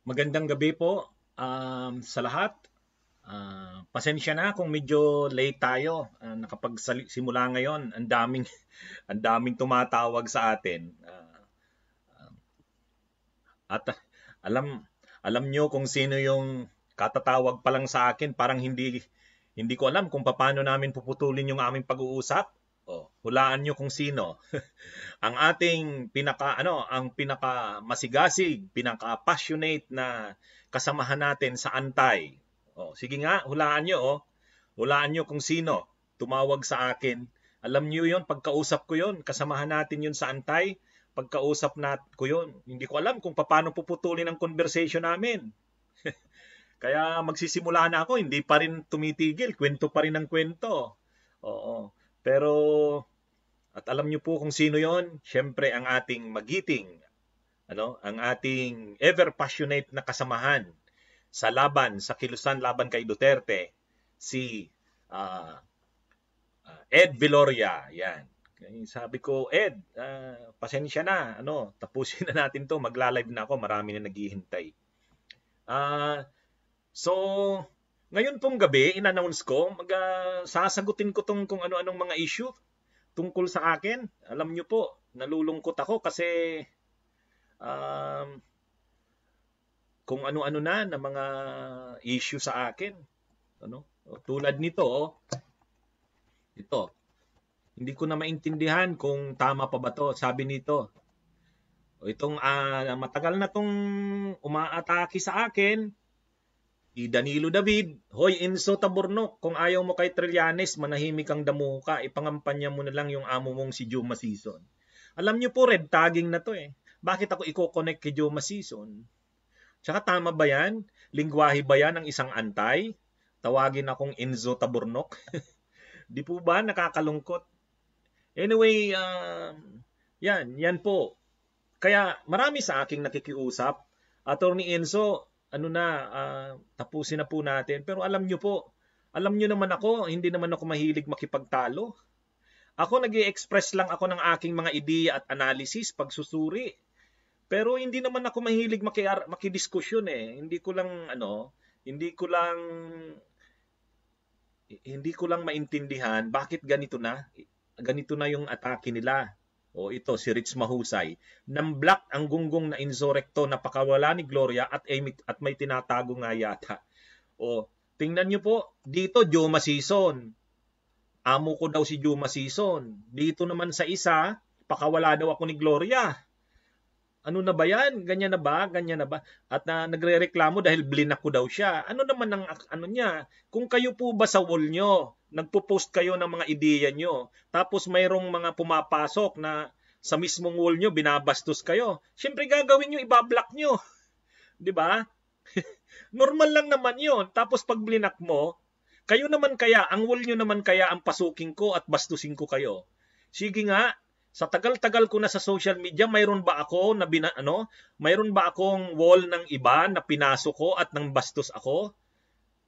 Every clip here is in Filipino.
Magandang gabi po um, sa lahat. Uh, pasensya na kung medyo late tayo. Uh, nakapagsimula ngayon, ang daming ang daming tumatawag sa atin. Uh, at uh, alam alam niyo kung sino yung katatawag pa lang sa akin, parang hindi hindi ko alam kung paano namin puputulin yung aming pag-uusap. Oh, hulaan niyo kung sino. ang ating pinaka ano, ang pinaka masigasig, pinaka passionate na kasamahan natin sa antay. Oh, sige nga, hulaan niyo oh. Hulaan niyo kung sino tumawag sa akin. Alam niyo 'yon, pagkausap ko 'yon, kasamahan natin 'yon sa antay. Pagkausap nat ko 'yon, hindi ko alam kung paano puputulin ang conversation namin. Kaya magsisimula na ako, hindi pa rin tumitigil, kwento pa rin ang kwento. Oo. Pero at alam niyo po kung sino 'yon? Siyempre ang ating magiting, ano, ang ating ever passionate na kasamahan sa laban, sa kilusan laban kay Duterte, si uh, Ed Viloria, 'yan. Sabi ko, Ed, uh, pasensya na, ano, tapusin na natin 'to, magla-live na ako, marami na naghihintay. Ah, uh, so ngayon pong gabi, inannounce ko, mag, uh, sasagutin ko tong kung ano-anong mga issue tungkol sa akin. Alam nyo po, nalulungkot ako kasi um, kung ano-ano na na mga issue sa akin. Ano? O, tulad nito, oh. ito. Hindi ko na maintindihan kung tama pa ba to. Sabi nito, o itong uh, matagal na tong umaatake sa akin, Ki Danilo David, Hoy Enzo Tabornok, kung ayaw mo kay Trillanes, manahimik kang damo ka, ipangampanya mo na lang yung amo mong si Juma Season. Alam niyo po, red tagging na to eh. Bakit ako i-connect kay Juma Season? Tsaka tama ba yan? Lingwahe ba yan ng isang antay? Tawagin akong Enzo Taburnok? Di po ba nakakalungkot? Anyway, uh, yan, yan po. Kaya marami sa aking nakikiusap Attorney Enzo, ano na, uh, tapusin na po natin. Pero alam nyo po, alam nyo naman ako, hindi naman ako mahilig makipagtalo. Ako nag express lang ako ng aking mga ideya at analysis, pagsusuri. Pero hindi naman ako mahilig makidiskusyon eh. Hindi ko lang ano, hindi ko lang hindi ko lang maintindihan bakit ganito na ganito na yung atake nila o ito si Rich Mahusay, nang black ang gunggong na insurrekto na pakawala ni Gloria at, at may tinatago nga yata. O, tingnan nyo po, dito Juma season. Amo ko daw si Juma season. Dito naman sa isa, pakawala daw ako ni Gloria. Ano na ba yan? Ganyan na ba? Ganyan na ba? At na nagrereklamo dahil blinak ko daw siya. Ano naman ang ano niya? Kung kayo po ba sa wall nyo, nagpo-post kayo ng mga ideya nyo, tapos mayroong mga pumapasok na sa mismong wall nyo, binabastos kayo. syempre gagawin nyo, ibablock nyo. Di ba? Normal lang naman yon. Tapos pag blinak mo, kayo naman kaya, ang wall nyo naman kaya ang pasukin ko at bastusin ko kayo. Sige nga, sa tagal-tagal ko na sa social media, mayroon ba ako na bina, ano, mayroon ba akong wall ng iba na pinasok ko at nang bastos ako?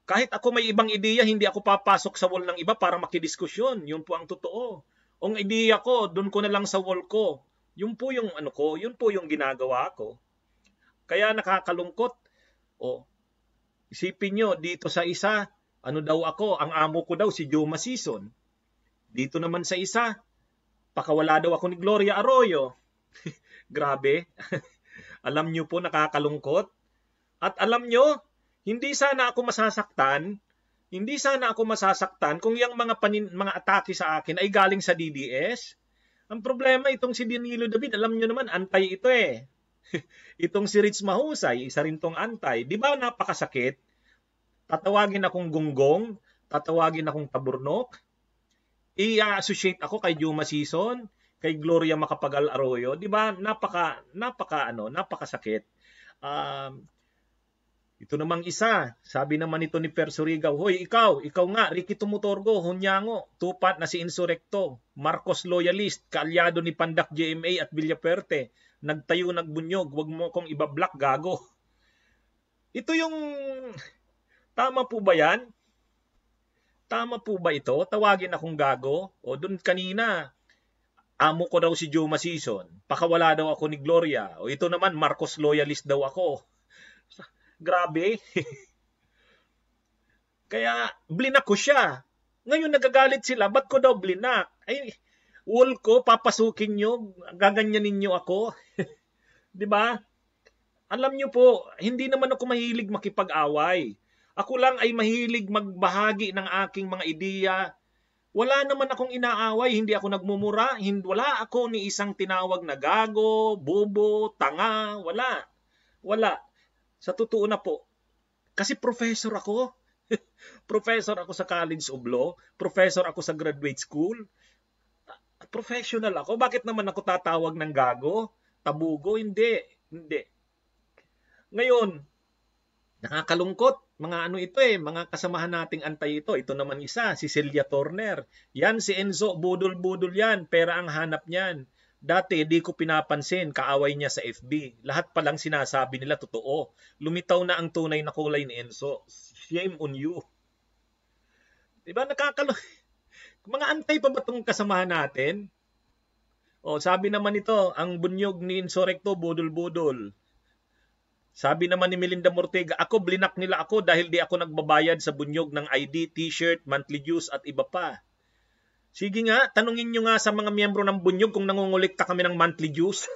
Kahit ako may ibang ideya, hindi ako papasok sa wall ng iba para makidiskusyon. Yun po ang totoo. Ang ideya ko, doon ko na lang sa wall ko. Yun po yung ano ko, yun po yung ginagawa ko. Kaya nakakalungkot. O, isipin nyo, dito sa isa, ano daw ako, ang amo ko daw si Juma Season. Dito naman sa isa, Pakawala daw ako ni Gloria Arroyo. Grabe. alam nyo po nakakalungkot. At alam nyo, hindi sana ako masasaktan, hindi sana ako masasaktan kung yung mga, panin, mga atake sa akin ay galing sa DDS. Ang problema itong si Danilo David, alam nyo naman, antay ito eh. itong si Rich Mahusay, isa rin tong antay. Di ba napakasakit? Tatawagin akong gunggong, tatawagin akong taburnok, i-associate ako kay Juma Season, kay Gloria Macapagal Arroyo, 'di ba? Napaka napaka ano, napakasakit. Um, ito namang isa, sabi naman ito ni Persurigaw, Hoy, ikaw, ikaw nga, Ricky Tumutorgo, Hunyango, tupat na si Insurrecto, Marcos Loyalist, kaalyado ni Pandak GMA at Villaperte, nagtayo, nagbunyog, wag mo kong iba ibablock, gago. Ito yung, tama po ba yan? tama po ba ito? Tawagin akong gago? O doon kanina, amo ko daw si Juma Season. Pakawala daw ako ni Gloria. O ito naman, Marcos Loyalist daw ako. Grabe. Kaya, blinak ko siya. Ngayon nagagalit sila, ba't ko daw blinak? Ay, wall ko, papasukin nyo, gaganyanin nyo ako. di ba? Alam nyo po, hindi naman ako mahilig makipag-away. Ako lang ay mahilig magbahagi ng aking mga ideya. Wala naman akong inaaway, hindi ako nagmumura, hindi, wala ako ni isang tinawag na gago, bobo, tanga, wala. Wala. Sa totoo na po, kasi professor ako. professor ako sa College of Law, professor ako sa graduate school. Professional ako. Bakit naman ako tatawag ng gago? Tabugo? Hindi. Hindi. Ngayon, nakakalungkot mga ano ito eh, mga kasamahan nating antay ito. Ito naman isa, si Celia Turner. Yan si Enzo, budol-budol yan, pera ang hanap niyan. Dati di ko pinapansin, kaaway niya sa FB. Lahat pa lang sinasabi nila totoo. Lumitaw na ang tunay na kulay ni Enzo. Shame on you. Diba nakakalo... mga antay pa ba itong kasamahan natin? O, sabi naman ito, ang bunyog ni Insorecto, budol-budol. Sabi naman ni Melinda Mortega, ako blinak nila ako dahil di ako nagbabayad sa bunyog ng ID, t-shirt, monthly dues at iba pa. Sige nga, tanungin nyo nga sa mga miyembro ng bunyog kung ka kami ng monthly dues.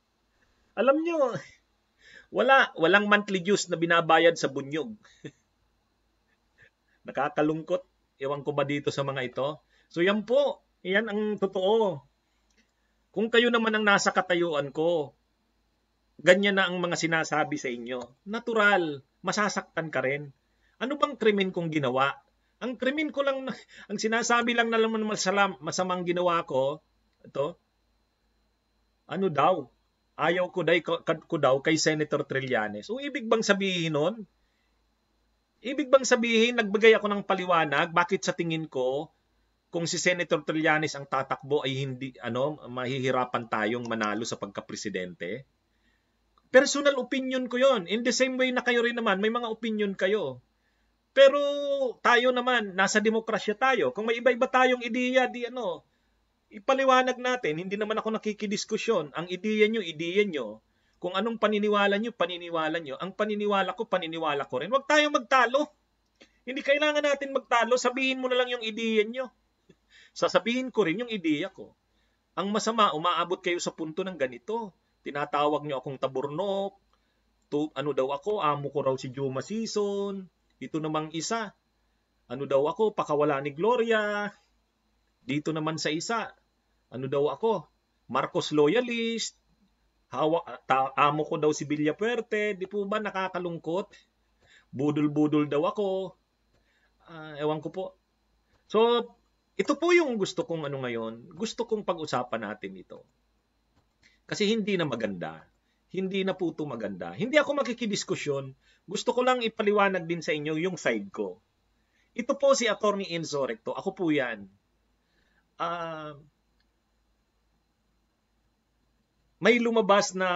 Alam nyo, wala, walang monthly dues na binabayad sa bunyog. Nakakalungkot. Ewan ko ba dito sa mga ito? So yan po, yan ang totoo. Kung kayo naman ang nasa katayuan ko, ganyan na ang mga sinasabi sa inyo, natural, masasaktan ka rin. Ano bang krimen kong ginawa? Ang krimen ko lang, ang sinasabi lang na naman masalam, masamang ginawa ko, ito, ano daw, ayaw ko, day, ko, daw kay Senator Trillanes. O ibig bang sabihin nun? Ibig bang sabihin, nagbigay ako ng paliwanag, bakit sa tingin ko, kung si Senator Trillanes ang tatakbo ay hindi ano mahihirapan tayong manalo sa pagka-presidente? Personal opinion ko yon. In the same way na kayo rin naman, may mga opinion kayo. Pero tayo naman, nasa demokrasya tayo. Kung may iba-iba tayong ideya, di ano, ipaliwanag natin. Hindi naman ako nakikidiskusyon. Ang ideya nyo, ideya nyo. Kung anong paniniwala nyo, paniniwala nyo. Ang paniniwala ko, paniniwala ko rin. Huwag tayong magtalo. Hindi kailangan natin magtalo. Sabihin mo na lang yung ideya nyo. Sasabihin ko rin yung ideya ko. Ang masama, umaabot kayo sa punto ng ganito tinatawag niyo akong taburnok, to, ano daw ako, amo ko raw si Juma Season, ito namang isa, ano daw ako, pakawala ni Gloria, dito naman sa isa, ano daw ako, Marcos Loyalist, hawa, ta, amo ko daw si Villapuerte, di po ba nakakalungkot? Budol-budol daw ako, uh, ewan ko po. So, ito po yung gusto kong ano ngayon, gusto kong pag-usapan natin ito. Kasi hindi na maganda. Hindi na po ito maganda. Hindi ako makikidiskusyon. Gusto ko lang ipaliwanag din sa inyo yung side ko. Ito po si Attorney Enzo Recto. Ako po yan. Uh, may lumabas na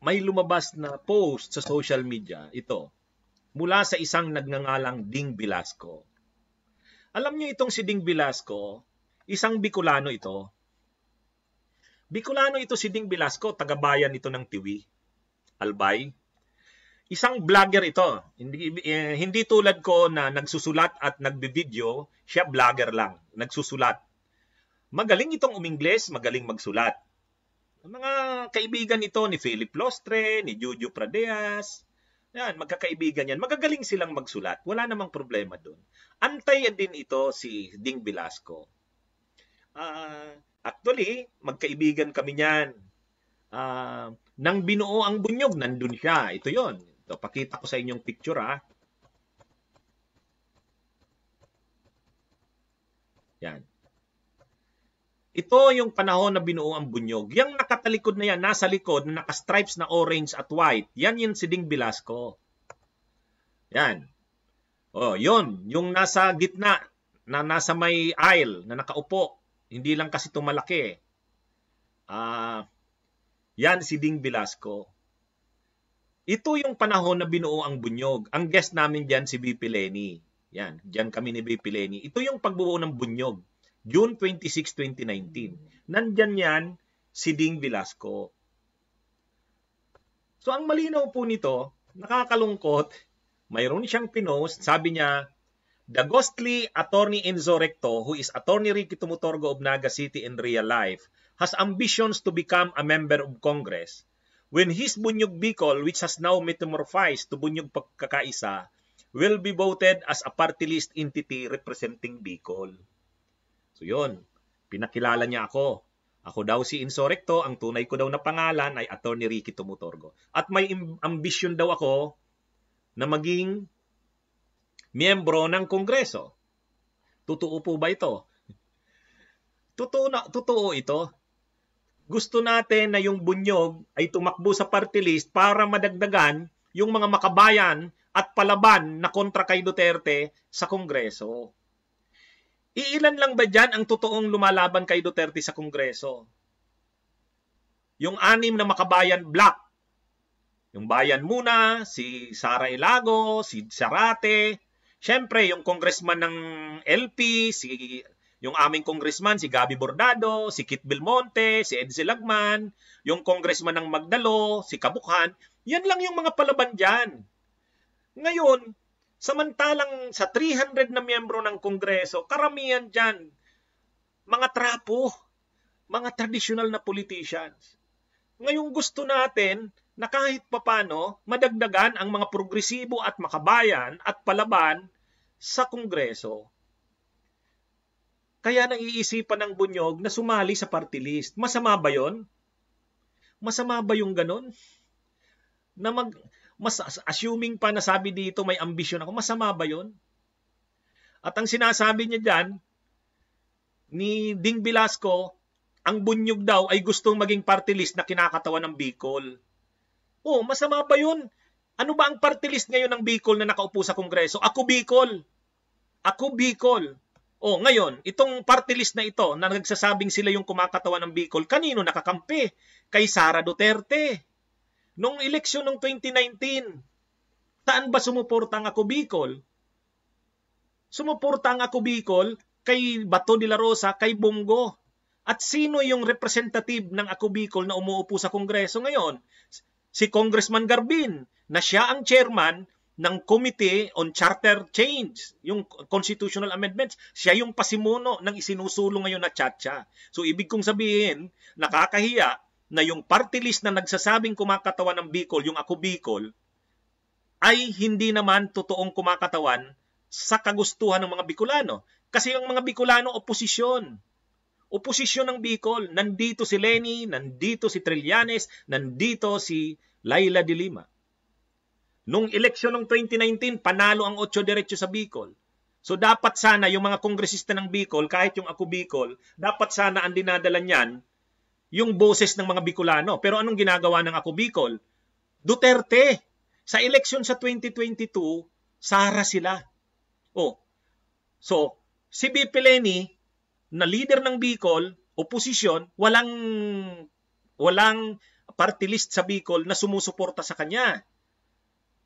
may lumabas na post sa social media. Ito. Mula sa isang nagngangalang Ding Velasco. Alam niyo itong si Ding Velasco, isang Bicolano ito. Bicolano ito si Ding Velasco, tagabayan ito ng Tiwi, Albay. Isang vlogger ito. Hindi, eh, hindi tulad ko na nagsusulat at nagbe-video, siya vlogger lang, nagsusulat. Magaling itong umingles, magaling magsulat. mga kaibigan ito ni Philip Lostre, ni Juju Pradeas, yan, magkakaibigan yan. Magagaling silang magsulat. Wala namang problema doon. Antay din ito si Ding Velasco. Ah... Uh, Actually, magkaibigan kami niyan. Uh, nang binuo ang bunyog, nandun siya. Ito yon. Ito, pakita ko sa inyong picture ha. Ah. Yan. Ito yung panahon na binuo ang bunyog. Yung nakatalikod na yan, nasa likod, na naka-stripes na orange at white, yan yun si Ding Velasco. Yan. Oh, yon, yung nasa gitna, na nasa may aisle, na nakaupo. Hindi lang kasi tumalaki eh. Uh, yan si Ding Velasco. Ito yung panahon na binuo ang bunyog. Ang guest namin diyan si BP Leni. Yan, diyan kami ni BP Leni. Ito yung pagbuo ng bunyog. June 26, 2019. Nandyan yan si Ding Velasco. So ang malinaw po nito, nakakalungkot, mayroon siyang pinost, sabi niya, The ghostly attorney Enzo Recto, who is attorney Ricky Tumutorgo of Naga City in real life, has ambitions to become a member of Congress. When his Bunyog Bicol, which has now metamorphized to Bunyog Pagkakaisa, will be voted as a party list entity representing Bicol. So yun, pinakilala niya ako. Ako daw si Insorecto, ang tunay ko daw na pangalan ay Attorney Ricky Tumutorgo. At may ambisyon daw ako na maging miyembro ng Kongreso. Totoo po ba ito? Totoo, na, totoo ito. Gusto natin na yung bunyog ay tumakbo sa party list para madagdagan yung mga makabayan at palaban na kontra kay Duterte sa Kongreso. Iilan lang ba dyan ang totoong lumalaban kay Duterte sa Kongreso? Yung anim na makabayan black. Yung bayan muna, si Sara Ilago, si Sarate, Siyempre, yung congressman ng LP, si yung aming congressman, si Gabi Bordado, si Kit Belmonte, si Edsel Lagman, yung congressman ng Magdalo, si Kabukhan, yan lang yung mga palaban dyan. Ngayon, samantalang sa 300 na miyembro ng Kongreso, karamihan dyan, mga trapo, mga traditional na politicians. Ngayong gusto natin, na kahit papano madagdagan ang mga progresibo at makabayan at palaban sa Kongreso. Kaya naiisipan ng Bunyog na sumali sa party list. Masama ba yon? Masama ba yung ganun? Na mag, mas, assuming pa na sabi dito may ambisyon ako, masama ba yon? At ang sinasabi niya dyan, ni Ding Velasco, ang bunyog daw ay gustong maging party list na kinakatawan ng Bicol. Oh, masama ba yun? Ano ba ang party list ngayon ng Bicol na nakaupo sa Kongreso? Ako Bicol. Ako Bicol. Oh, ngayon, itong party list na ito na nagsasabing sila yung kumakatawa ng Bicol, kanino nakakampi? Kay Sara Duterte. Nung eleksyon ng 2019, saan ba sumuporta ang Ako Bicol? Sumuporta ang Ako Bicol kay Bato de la Rosa, kay Bongo. At sino yung representative ng Ako Bicol na umuupo sa Kongreso ngayon? si Congressman Garbin na siya ang chairman ng Committee on Charter Change, yung constitutional amendments. Siya yung pasimuno ng isinusulong ngayon na chacha. So ibig kong sabihin, nakakahiya na yung party list na nagsasabing kumakatawan ng Bicol, yung ako Bicol, ay hindi naman totoong kumakatawan sa kagustuhan ng mga Bicolano. Kasi yung mga Bicolano, oposisyon oposisyon ng Bicol. Nandito si Lenny, nandito si Trillanes, nandito si Laila de Lima. Nung eleksyon ng 2019, panalo ang 8 diretso sa Bicol. So dapat sana yung mga kongresista ng Bicol, kahit yung ako Bicol, dapat sana ang dinadala niyan yung boses ng mga Bicolano. Pero anong ginagawa ng ako Bicol? Duterte! Sa eleksyon sa 2022, Sara sila. Oh. So, si Bipileni, na leader ng Bicol, oposisyon, walang walang party list sa Bicol na sumusuporta sa kanya.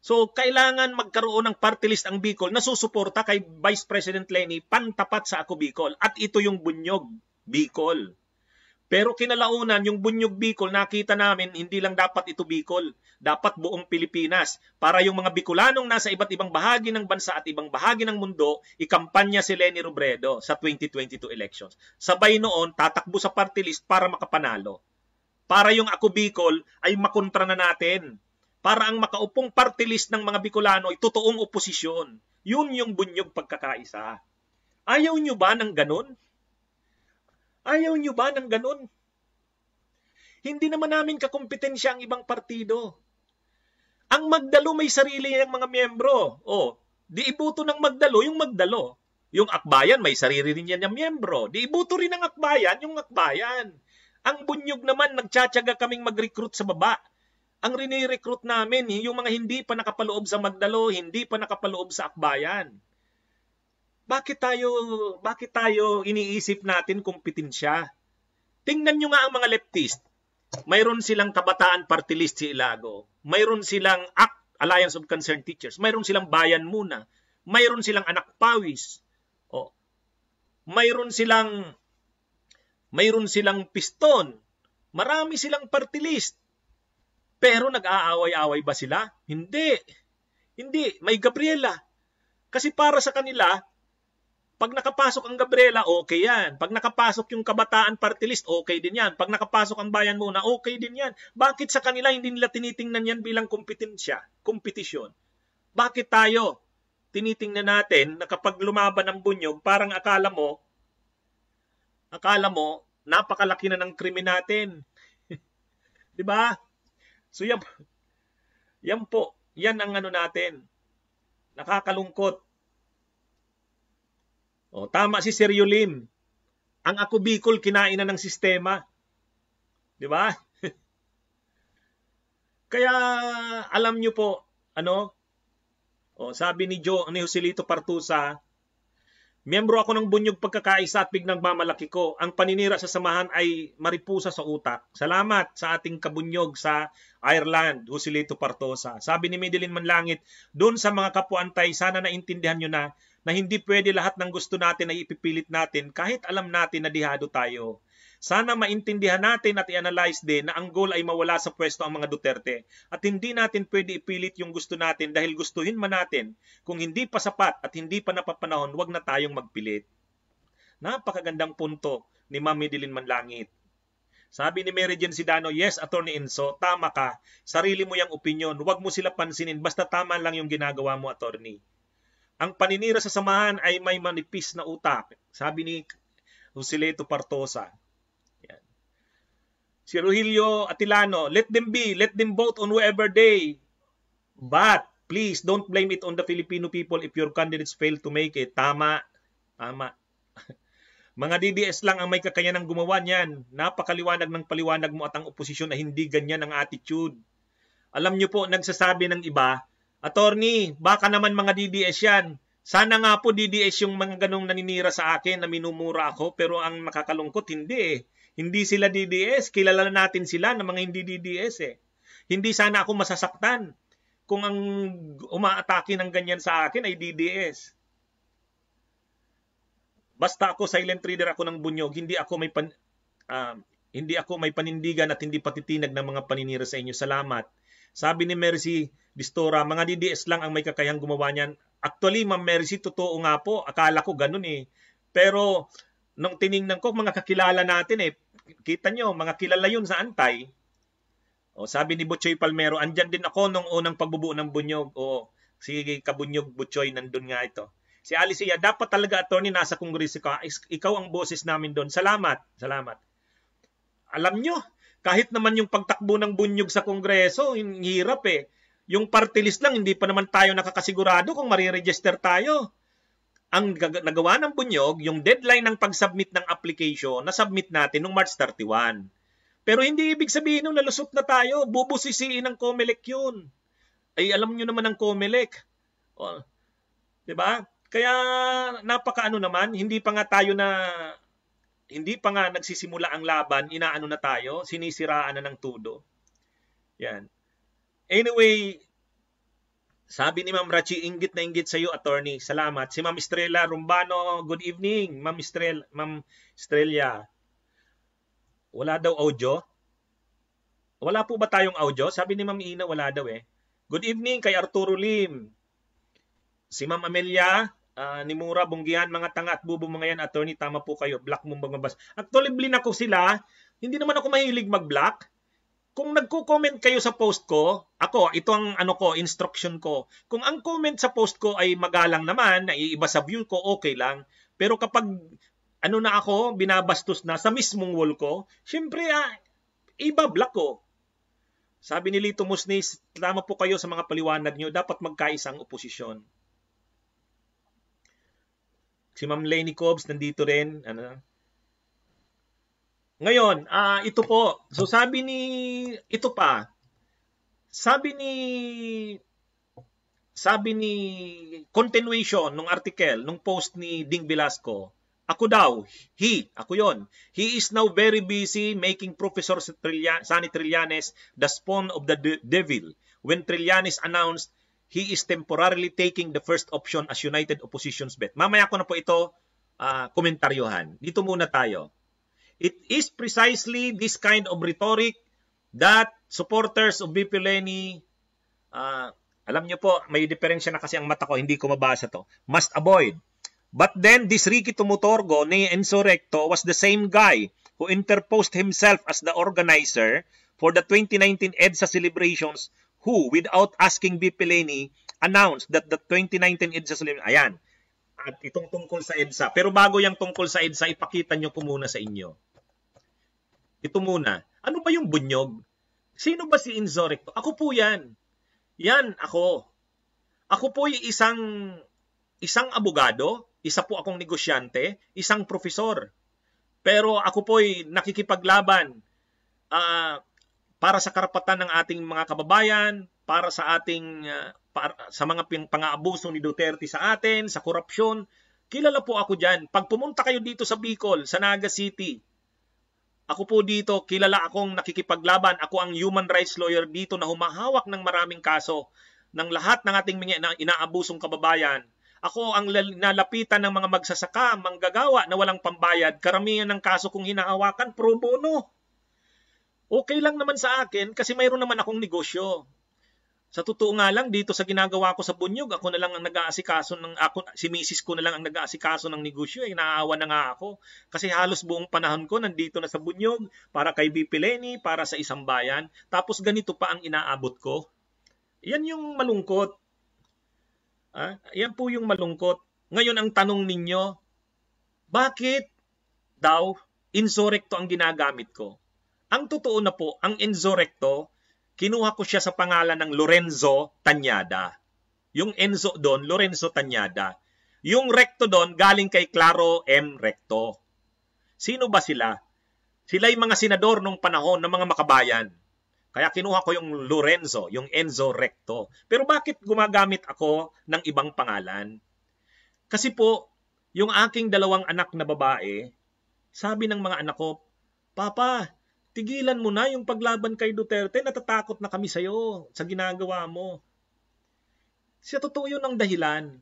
So, kailangan magkaroon ng party list ang Bicol na susuporta kay Vice President Lenny pantapat sa Ako Bicol. At ito yung bunyog, Bicol. Pero kinalaunan, yung bunyog Bicol, nakita namin, hindi lang dapat ito Bicol. Dapat buong Pilipinas. Para yung mga Bicolanong nasa iba't ibang bahagi ng bansa at ibang bahagi ng mundo, ikampanya si Leni Robredo sa 2022 elections. Sabay noon, tatakbo sa party list para makapanalo. Para yung ako Bicol ay makontra na natin. Para ang makaupong party list ng mga Bicolano ay totoong oposisyon. Yun yung bunyog pagkakaisa. Ayaw nyo ba ng ganun? Ayaw nyo ba ng ganun? Hindi naman namin kakumpetensya ang ibang partido. Ang Magdalo may sarili niyang mga miyembro. O, di ibuto ng Magdalo yung Magdalo. Yung Akbayan may sarili rin niya ng miyembro. Di ibuto rin ng Akbayan yung Akbayan. Ang bunyog naman, nagtsatsaga kaming mag-recruit sa baba. Ang rinirecruit namin, yung mga hindi pa nakapaloob sa Magdalo, hindi pa nakapaloob sa Akbayan bakit tayo bakit tayo iniisip natin kumpitin siya? Tingnan nyo nga ang mga leftist. Mayroon silang kabataan party list si Ilago. Mayroon silang ACT, Alliance of Concerned Teachers. Mayroon silang Bayan Muna. Mayroon silang Anak Pawis. O. Mayroon silang mayroon silang piston. Marami silang party list. Pero nag-aaway-away ba sila? Hindi. Hindi. May Gabriela. Kasi para sa kanila, pag nakapasok ang Gabriela, okay yan. Pag nakapasok yung kabataan party list, okay din yan. Pag nakapasok ang bayan muna, okay din yan. Bakit sa kanila hindi nila tinitingnan yan bilang kompetensya, kompetisyon? Bakit tayo tinitingnan natin na kapag lumaban ang bunyog, parang akala mo, akala mo, napakalaki na ng krimi natin. 'Di ba? So yan, yan po, yan ang ano natin. Nakakalungkot o, oh, tama si Sir Yulin. Ang ako Bicol, kinain na ng sistema. Di ba? Kaya alam nyo po, ano? O, oh, sabi ni Joe, ni Joselito Partusa, Miyembro ako ng bunyog pagkakaisa at bignang mamalaki ko. Ang paninira sa samahan ay maripusa sa utak. Salamat sa ating kabunyog sa Ireland, Joselito Partosa. Sabi ni Medellin Manlangit, doon sa mga kapuantay, sana naintindihan nyo na na hindi pwede lahat ng gusto natin ay ipipilit natin kahit alam natin na dihado tayo. Sana maintindihan natin at i-analyze din na ang goal ay mawala sa pwesto ang mga Duterte at hindi natin pwede ipilit yung gusto natin dahil gustuhin man natin. Kung hindi pa sapat at hindi pa napapanahon, wag na tayong magpilit. Napakagandang punto ni Ma'am Medellin Manlangit. Sabi ni Mary Jane Sidano, yes, Attorney Enzo, tama ka. Sarili mo yung opinion. Huwag mo sila pansinin. Basta tama lang yung ginagawa mo, Attorney. Ang paninira sa samahan ay may manipis na utak. Sabi ni Husileto Partosa. Yan. Si Rogelio Atilano, let them be, let them vote on whoever day. But please don't blame it on the Filipino people if your candidates fail to make it. Tama. Tama. Mga DDS lang ang may kakayanang gumawa niyan. Napakaliwanag ng paliwanag mo at ang oposisyon na hindi ganyan ang attitude. Alam niyo po, nagsasabi ng iba, Attorney, baka naman mga DDS yan. Sana nga po DDS yung mga ganong naninira sa akin na minumura ako pero ang makakalungkot, hindi eh. Hindi sila DDS, kilala natin sila ng mga hindi DDS eh. Hindi sana ako masasaktan kung ang umaatake ng ganyan sa akin ay DDS. Basta ako silent reader ako ng bunyog, hindi ako may pan, uh, hindi ako may panindigan at hindi patitinag ng mga paninira sa inyo. Salamat. Sabi ni Mercy, Bistora, mga DDS lang ang may kakayang gumawa niyan. Actually, Ma'am Mercy, totoo nga po. Akala ko ganun eh. Pero nung tiningnan ko, mga kakilala natin eh, kita nyo, mga kilala yun sa Antay. O, sabi ni Butchoy Palmero, andyan din ako nung unang pagbubuo ng Bunyog. O, si Kabunyog Butchoy, nandun nga ito. Si Alicia, dapat talaga, attorney, nasa kongreso ka. Ikaw ang boses namin doon. Salamat. Salamat. Alam nyo, kahit naman yung pagtakbo ng bunyog sa kongreso, hirap eh. Yung party list lang, hindi pa naman tayo nakakasigurado kung mariregister tayo. Ang nagawa ng Bunyog, yung deadline ng pag-submit ng application, na-submit natin noong March 31. Pero hindi ibig sabihin nung lalusot na tayo, bubusisiin ng COMELEC yun. Ay, alam nyo naman ang COMELEC. Oh, 'Di ba? Kaya napakaano naman, hindi pa nga tayo na hindi pa nga nagsisimula ang laban, inaano na tayo, sinisiraan na ng tudo. Yan. Anyway, sabi ni Ma'am Rachi, inggit na inggit sa iyo, attorney. Salamat. Si Ma'am Estrella Rumbano, good evening. Ma'am Estrella, Ma'am Estrella. Wala daw audio? Wala po ba tayong audio? Sabi ni Ma'am Ina, wala daw eh. Good evening kay Arturo Lim. Si Ma'am Amelia, uh, ah, Nimura, Bunggihan, mga tanga at bubo mga yan. Attorney, tama po kayo. Black mong magbabas. Actually, blin ako sila. Hindi naman ako mahilig mag-black. Kung nagko-comment kayo sa post ko, ako, ito ang ano ko, instruction ko. Kung ang comment sa post ko ay magalang naman, naiiba sa view ko, okay lang. Pero kapag ano na ako, binabastos na sa mismong wall ko, syempre, ah, ibablock ko. Sabi ni Lito Musnis, tama po kayo sa mga paliwanag nyo, dapat magkaisang oposisyon. Si Ma'am Lenny Cobbs, nandito rin. Ano, ngayon, uh, ito po. So sabi ni, ito pa, sabi ni, sabi ni continuation ng article, ng post ni Ding Velasco, ako daw, he, ako yon. He is now very busy making Professor Sani Trillanes the spawn of the devil. When Trillanes announced he is temporarily taking the first option as United Opposition's bet. Mamaya ko na po ito uh, komentaryohan. Dito muna tayo. It is precisely this kind of rhetoric that supporters of BP Leni, uh, alam nyo po, may diferensya na kasi ang mata ko, hindi ko mabasa to, must avoid. But then, this Ricky Tumutorgo ni Enzo Recto was the same guy who interposed himself as the organizer for the 2019 EDSA celebrations who, without asking BP Leni, announced that the 2019 EDSA celebrations, ayan, at itong tungkol sa EDSA. Pero bago yung tungkol sa EDSA, ipakita nyo ko muna sa inyo. Ito muna. Ano ba yung bunyog? Sino ba si Inzorecto? Ako po yan. Yan, ako. Ako po yung isang, isang abogado, isa po akong negosyante, isang profesor. Pero ako po ay nakikipaglaban uh, para sa karapatan ng ating mga kababayan, para sa ating ah, sa mga pangaabuso ni Duterte sa atin, sa korupsyon, kilala po ako dyan. Pag pumunta kayo dito sa Bicol, sa Naga City, ako po dito, kilala akong nakikipaglaban. Ako ang human rights lawyer dito na humahawak ng maraming kaso ng lahat ng ating mga inaabusong kababayan. Ako ang nalapitan ng mga magsasaka, manggagawa na walang pambayad. Karamihan ng kaso kong hinahawakan, pro bono. Okay lang naman sa akin kasi mayroon naman akong negosyo. Sa totoo nga lang, dito sa ginagawa ko sa bunyog, ako na lang ang nag-aasikaso ng, ako, si misis ko na lang ang nag-aasikaso ng negosyo, ay eh, naawa na nga ako. Kasi halos buong panahon ko, nandito na sa bunyog, para kay Bipileni, para sa isang bayan, tapos ganito pa ang inaabot ko. Yan yung malungkot. Ah, yan po yung malungkot. Ngayon ang tanong ninyo, bakit daw insurrecto ang ginagamit ko? Ang totoo na po, ang insurrecto kinuha ko siya sa pangalan ng Lorenzo Tanyada. Yung Enzo doon, Lorenzo Tanyada. Yung Recto doon, galing kay Claro M. Recto. Sino ba sila? Sila yung mga senador nung panahon ng mga makabayan. Kaya kinuha ko yung Lorenzo, yung Enzo Recto. Pero bakit gumagamit ako ng ibang pangalan? Kasi po, yung aking dalawang anak na babae, sabi ng mga anak ko, Papa, Tigilan mo na yung paglaban kay Duterte, natatakot na kami sa'yo sa ginagawa mo. Sa totoo yun ang dahilan.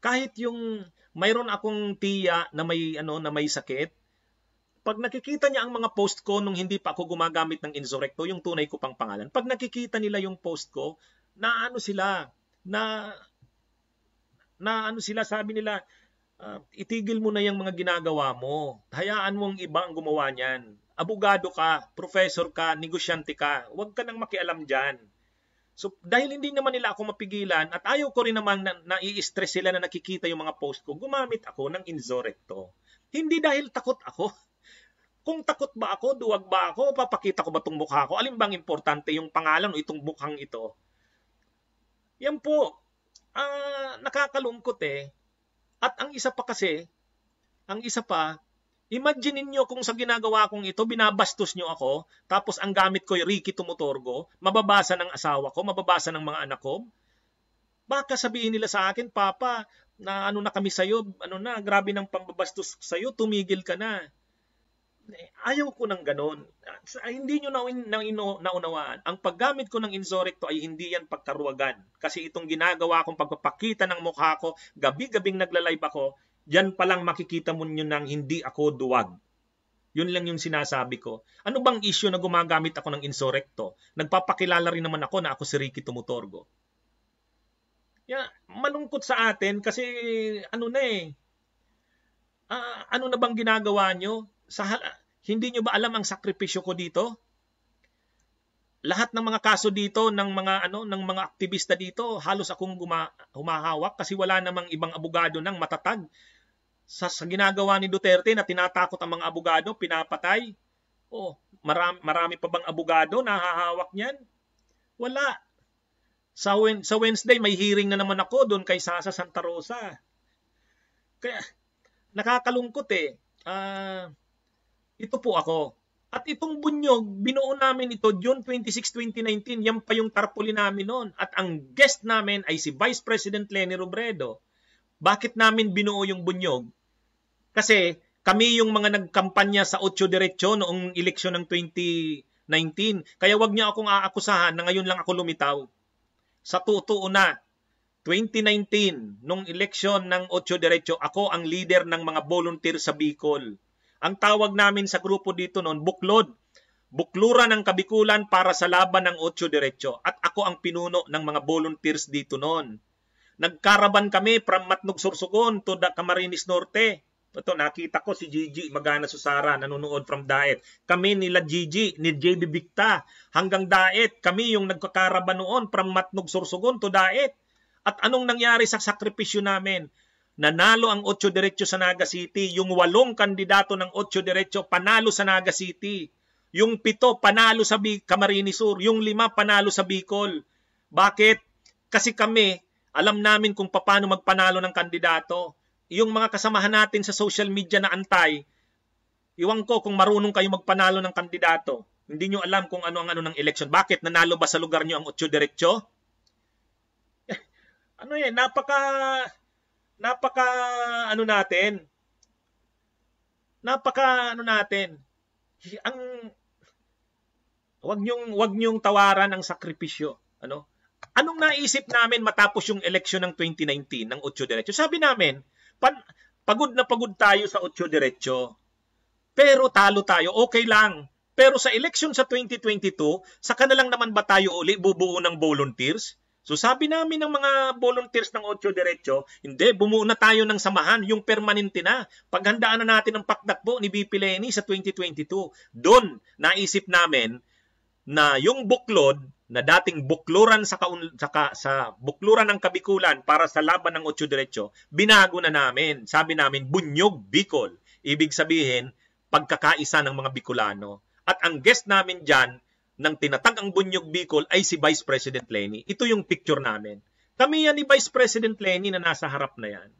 Kahit yung mayroon akong tiya na may ano na may sakit, pag nakikita niya ang mga post ko nung hindi pa ako gumagamit ng Insurrecto, yung tunay ko pang pangalan, pag nakikita nila yung post ko, na ano sila, na na ano sila, sabi nila, uh, itigil mo na yung mga ginagawa mo. Hayaan mo ang iba ang gumawa niyan abogado ka, professor ka, negosyante ka, huwag ka nang makialam dyan. So, dahil hindi naman nila ako mapigilan at ayaw ko rin naman na nai-stress sila na nakikita yung mga post ko, gumamit ako ng insurrecto. Hindi dahil takot ako. Kung takot ba ako, duwag ba ako, papakita ko ba itong mukha ko, alin bang importante yung pangalan o itong mukhang ito? Yan po, uh, nakakalungkot eh. At ang isa pa kasi, ang isa pa, Imagine ninyo kung sa ginagawa kong ito, binabastos niyo ako, tapos ang gamit ko ay Ricky Tumutorgo, mababasa ng asawa ko, mababasa ng mga anak ko. Baka sabihin nila sa akin, Papa, na ano na kami sa'yo, ano na, grabe ng pambabastos sa'yo, tumigil ka na. Eh, ayaw ko ng ganon. Hindi nyo naunawaan. Ang paggamit ko ng insorecto ay hindi yan pagkaruwagan. Kasi itong ginagawa kong pagpapakita ng mukha ko, gabi-gabing naglalive ako, yan pa lang makikita mo nyo ng hindi ako duwag. Yun lang yung sinasabi ko. Ano bang issue na gumagamit ako ng insorekto? Nagpapakilala rin naman ako na ako si Ricky Tumutorgo. Yeah, malungkot sa atin kasi ano na eh. Uh, ano na bang ginagawa nyo? Sa, hindi nyo ba alam ang sakripisyo ko dito? Lahat ng mga kaso dito ng mga ano ng mga aktivista dito halos akong guma, humahawak kasi wala namang ibang abogado nang matatag sa, sa ginagawa ni Duterte na tinatakot ang mga abogado, pinapatay? Oh, marami, marami pa bang abogado na hahawak niyan? Wala. Sa, sa Wednesday, may hearing na naman ako doon kay Sasa Santa Rosa. Kaya, nakakalungkot eh. Uh, ito po ako. At itong bunyog, binuo namin ito June 26, 2019. Yan pa yung tarpaulin namin noon. At ang guest namin ay si Vice President Lenny Robredo. Bakit namin binuo yung bunyog? Kasi kami yung mga nagkampanya sa 8 Diretso noong eleksyon ng 2019. Kaya wag niyo akong aakusahan na ngayon lang ako lumitaw. Sa totoo na, 2019, nung eleksyon ng 8 Diretso, ako ang leader ng mga volunteer sa Bicol. Ang tawag namin sa grupo dito noon, Buklod. Buklura ng Kabikulan para sa laban ng 8 Diretso. At ako ang pinuno ng mga volunteers dito noon. Nagkaraban kami from Matnog Sursugon to the Camarines Norte. Ito, nakita ko si Gigi Magana Susara, nanonood from Daet. Kami nila Gigi, ni JB Bicta, hanggang Daet. Kami yung nagkakaraba noon from Matnog Sursugon to Daet. At anong nangyari sa sakripisyo namin? Nanalo ang 8 diretso sa Naga City. Yung walong kandidato ng 8 diretso, panalo sa Naga City. Yung pito, panalo sa Camarines Sur. Yung lima, panalo sa Bicol. Bakit? Kasi kami, alam namin kung paano magpanalo ng kandidato yung mga kasamahan natin sa social media na antay, iwan ko kung marunong kayo magpanalo ng kandidato. Hindi nyo alam kung ano ang ano ng election. Bakit? Nanalo ba sa lugar nyo ang otso Diretso? ano yan? Napaka... Napaka... Ano natin? Napaka... Ano natin? Ang... Wag nyong, wag nyong tawaran ang sakripisyo. Ano? Anong naisip namin matapos yung election ng 2019 ng otso Diretso? Sabi namin, pan, pagod na pagod tayo sa 8 diretso. Pero talo tayo, okay lang. Pero sa election sa 2022, sa kanilang naman ba tayo uli bubuo ng volunteers? So sabi namin ng mga volunteers ng 8 Diretso, hindi, bumuo na tayo ng samahan, yung permanente na. Paghandaan na natin ang pakdakbo ni BP Lenny sa 2022. Doon, naisip namin na yung buklod na dating bukluran sa, kaun, sa, ka, sa bukluran ng Kabikulan para sa laban ng Ocho Diretso, binago na namin. Sabi namin, Bunyog Bicol. Ibig sabihin, pagkakaisa ng mga Bicolano. At ang guest namin dyan, ng tinatag ang Bunyog Bicol ay si Vice President Lenny. Ito yung picture namin. Kami yan ni Vice President Lenny na nasa harap na yan.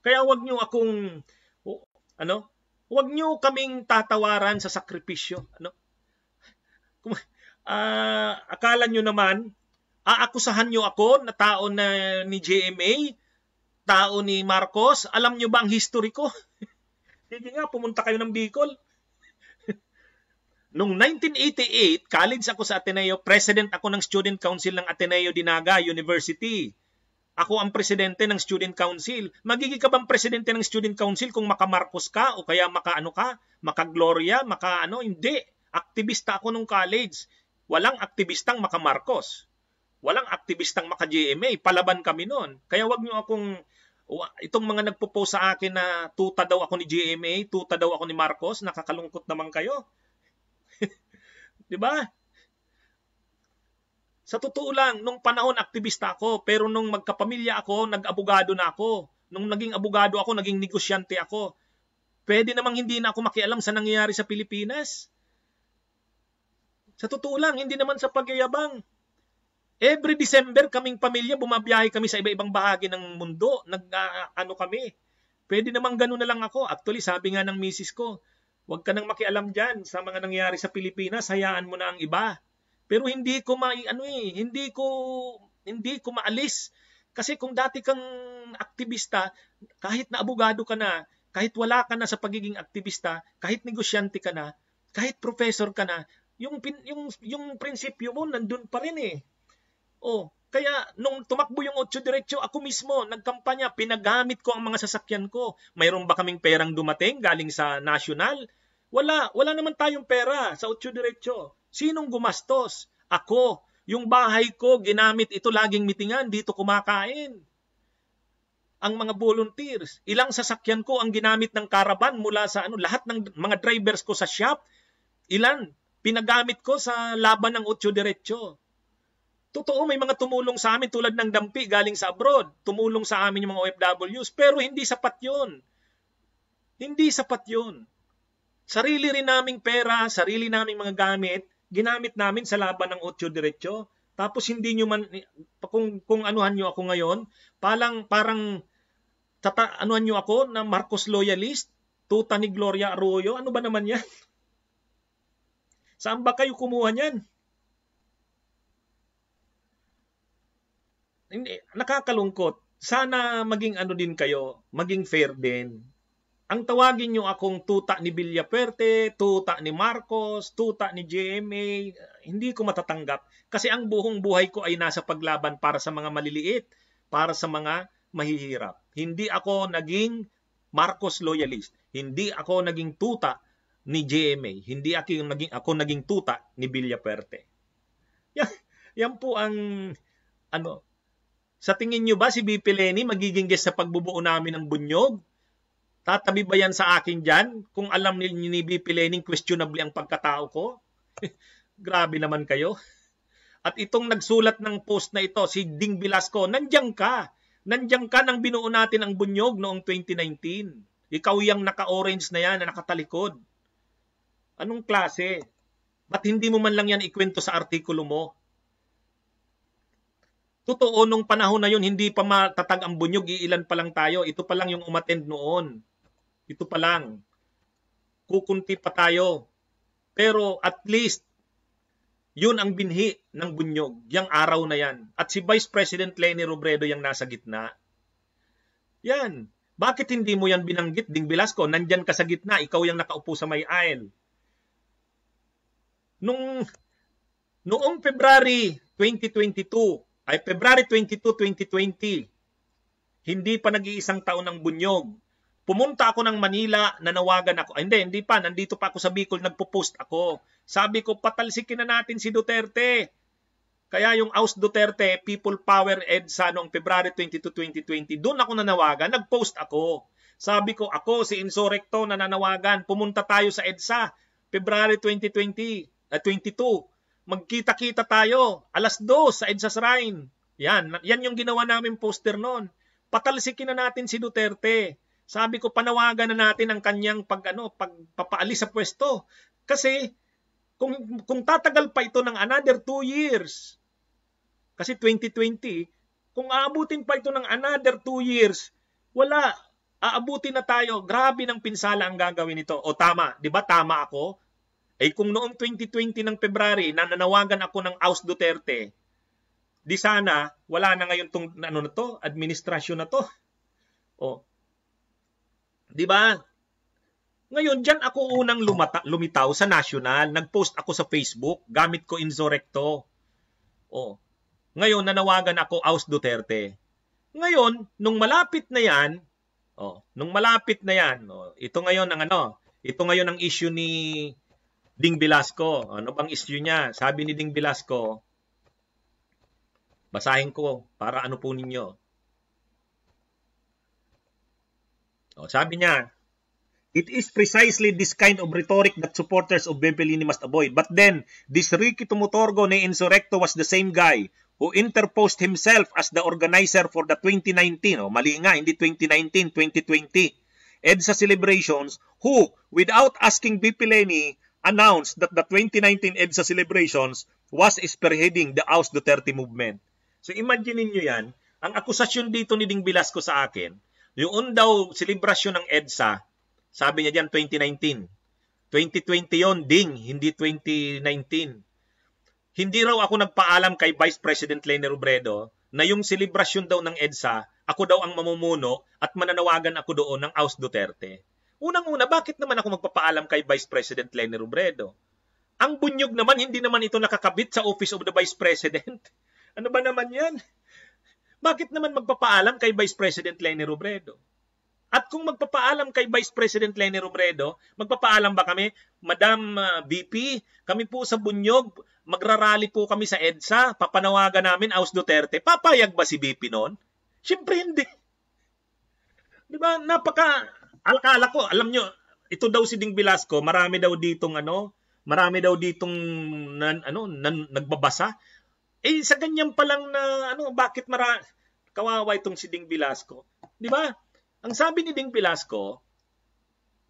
Kaya wag niyo akong ano, wag niyo kaming tatawaran sa sakripisyo, ano? uh, akala nyo naman, aakusahan nyo ako na tao na ni JMA, tao ni Marcos, alam nyo ba ang history ko? Sige nga, pumunta kayo ng Bicol. Noong 1988, college ako sa Ateneo, president ako ng Student Council ng Ateneo Dinaga University. Ako ang presidente ng Student Council. Magiging ka bang presidente ng Student Council kung makamarkos ka o kaya makaano ka, makagloria, makaano? Hindi. Aktivista ako nung college. Walang aktivistang Marcos. Walang aktivistang maka-GMA. Palaban kami noon. Kaya wag niyo akong itong mga nagpo-post sa akin na tuta daw ako ni GMA, tuta daw ako ni Marcos, nakakalungkot naman kayo. 'Di ba? Sa totoo lang, nung panahon aktivista ako, pero nung magkapamilya ako, nag-abogado na ako. Nung naging abogado ako, naging negosyante ako. Pwede namang hindi na ako makialam sa nangyayari sa Pilipinas. Sa totoo lang, hindi naman sa pagyayabang. Every December kaming pamilya bumabiyahe kami sa iba-ibang bahagi ng mundo. Nag uh, kami. Pwede naman ganoon na lang ako. Actually, sabi nga ng misis ko, huwag ka nang makialam diyan sa mga nangyari sa Pilipinas, hayaan mo na ang iba. Pero hindi ko mai ano eh, hindi ko hindi ko maalis kasi kung dati kang aktivista, kahit na abogado ka na, kahit wala ka na sa pagiging aktivista, kahit negosyante ka na, kahit professor ka na, yung yung yung prinsipyo mo nandun pa rin eh. Oh, kaya nung tumakbo yung 8 diretso, ako mismo nagkampanya, pinagamit ko ang mga sasakyan ko. Mayroon ba kaming perang dumating galing sa national? Wala, wala naman tayong pera sa 8 diretso. Sinong gumastos? Ako. Yung bahay ko, ginamit ito laging mitingan, dito kumakain. Ang mga volunteers, ilang sasakyan ko ang ginamit ng karaban mula sa ano, lahat ng mga drivers ko sa shop, ilan Pinagamit ko sa laban ng Ocho Diretso. Totoo, may mga tumulong sa amin tulad ng dampi galing sa abroad. Tumulong sa amin yung mga OFWs, pero hindi sapat yun. Hindi sapat yun. Sarili rin naming pera, sarili naming mga gamit, ginamit namin sa laban ng Ocho Diretso. Tapos hindi nyo man, kung, kung anuhan nyo ako ngayon, palang, parang, tata, anuhan nyo ako na Marcos Loyalist, tuta ni Gloria Arroyo, ano ba naman yan? Saan ba kayo kumuha niyan? Hindi, nakakalungkot. Sana maging ano din kayo, maging fair din. Ang tawagin nyo akong tuta ni Villafuerte, tuta ni Marcos, tuta ni GMA, hindi ko matatanggap. Kasi ang buong buhay ko ay nasa paglaban para sa mga maliliit, para sa mga mahihirap. Hindi ako naging Marcos loyalist. Hindi ako naging tuta ni GMA, hindi ako yung naging ako naging tuta ni Villaperte. Yan, yan po ang ano sa tingin niyo ba si BP Lenny magiging guest sa pagbubuo namin ng bunyog? Tatabi ba yan sa akin diyan kung alam ni, ni BP Lenny questionable ang pagkatao ko? Grabe naman kayo. At itong nagsulat ng post na ito, si Ding Velasco, nandiyan ka. Nandiyan ka nang binuo natin ang bunyog noong 2019. Ikaw yung naka-orange na yan, na nakatalikod. Anong klase? Ba't hindi mo man lang yan ikwento sa artikulo mo? Totoo nung panahon na yun, hindi pa matatag ang bunyog, iilan pa lang tayo. Ito pa lang yung umattend noon. Ito pa lang. Kukunti pa tayo. Pero at least, yun ang binhi ng bunyog, yung araw na yan. At si Vice President Lenny Robredo yung nasa gitna. Yan. Bakit hindi mo yan binanggit, Ding Velasco? Nandyan ka sa gitna, ikaw yung nakaupo sa may aisle nung noong February 2022 ay February 22, 2020 hindi pa nag-iisang taon ng bunyog pumunta ako ng Manila nanawagan ako ah, hindi hindi pa nandito pa ako sa Bicol nagpo-post ako sabi ko patalsikin na natin si Duterte kaya yung House Duterte, People Power EDSA noong February 22, 2020, doon ako nanawagan, nag-post ako. Sabi ko, ako si Insorecto na nanawagan, pumunta tayo sa EDSA, February 2020 uh, 22. Magkita-kita tayo. Alas 2 sa EDSA Shrine. Yan, yan yung ginawa namin poster noon. Patalsikin na natin si Duterte. Sabi ko panawagan na natin ang kanyang pag ano, pagpapaalis sa pwesto. Kasi kung kung tatagal pa ito ng another 2 years. Kasi 2020, kung aabutin pa ito ng another 2 years, wala aabutin na tayo. Grabe ng pinsala ang gagawin nito. O tama, 'di ba tama ako? Eh kung noong 2020 ng February, nananawagan ako ng Aus Duterte, di sana, wala na ngayon tong ano na to, administrasyon na to. O. Oh. Di ba? Ngayon, dyan ako unang lumata, lumitaw sa national. Nag-post ako sa Facebook. Gamit ko Insurrecto. O. Oh. Ngayon, nanawagan ako Aus Duterte. Ngayon, nung malapit na yan, oh, nung malapit na yan, o, oh, ito ngayon ang ano, ito ngayon ang issue ni Ding Velasco. Ano bang issue niya? Sabi ni Ding Velasco, basahin ko para ano po ninyo. O, sabi niya, It is precisely this kind of rhetoric that supporters of Bebelini must avoid. But then, this Ricky Tumutorgo ni Insurrecto was the same guy who interposed himself as the organizer for the 2019, oh, mali nga, hindi 2019, 2020, EDSA celebrations, who, without asking Bipileni, announced that the 2019 EDSA celebrations was spearheading the Aus Duterte movement. So imagine niyo yan, ang akusasyon dito ni Ding Velasco sa akin, yun daw selebrasyon ng EDSA, sabi niya diyan 2019. 2020 yon Ding, hindi 2019. Hindi raw ako nagpaalam kay Vice President Lene Robredo na yung selebrasyon daw ng EDSA, ako daw ang mamumuno at mananawagan ako doon ng Aus Duterte. Unang-una, bakit naman ako magpapaalam kay Vice President Lenny Robredo? Ang bunyog naman, hindi naman ito nakakabit sa Office of the Vice President. Ano ba naman yan? Bakit naman magpapaalam kay Vice President Lenny Robredo? At kung magpapaalam kay Vice President Lenny Robredo, magpapaalam ba kami, Madam ah, VP, kami po sa Bunyog, magrarally po kami sa EDSA, papanawagan namin Aus Duterte. Papayag ba si VP noon? Siyempre hindi. Di ba? Napaka Alkala ko, alam nyo, ito daw si Ding Velasco, marami daw ditong ano, marami daw ditong nan, ano, nan, nagbabasa. Eh sa ganyan pa lang na ano, bakit mara kawawa itong si Ding Velasco? 'Di ba? Ang sabi ni Ding Velasco,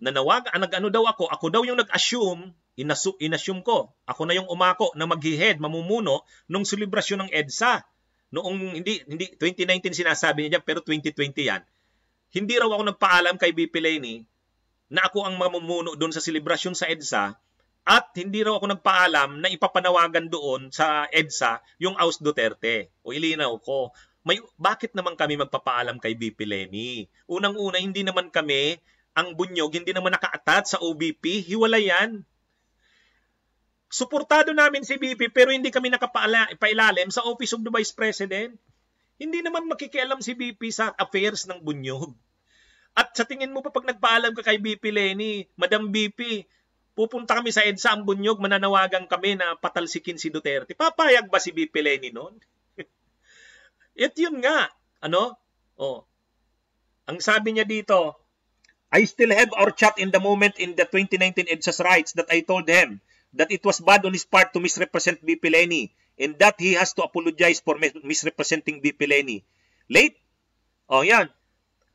nanawag, ah, nag-ano daw ako, ako daw yung nag-assume, inasu, inassume ko, ako na yung umako na mag-head, mamumuno nung selebrasyon ng EDSA. Noong hindi hindi 2019 sinasabi niya pero 2020 'yan hindi raw ako nagpaalam kay BP Laney na ako ang mamumuno doon sa selebrasyon sa EDSA at hindi raw ako nagpaalam na ipapanawagan doon sa EDSA yung Aus Duterte. O ilinaw ko, may, bakit naman kami magpapaalam kay BP Lenny? Unang-una, hindi naman kami ang bunyog, hindi naman nakaatat sa OBP, Hiwala yan. Suportado namin si BP pero hindi kami nakapailalim sa Office of the Vice President. Hindi naman makikialam si BP sa affairs ng bunyog. At sa tingin mo pa pag nagpaalam ka kay BP Lenny, Madam BP, pupunta kami sa EDSA ang bunyog, mananawagan kami na patalsikin si Duterte. Papayag ba si BP Lenny noon? At yun nga, ano? Oh. Ang sabi niya dito, I still have our chat in the moment in the 2019 EDSA's rights that I told him that it was bad on his part to misrepresent BP Lenny in that he has to apologize for misrepresenting VP Lenny. Late? O oh, yan.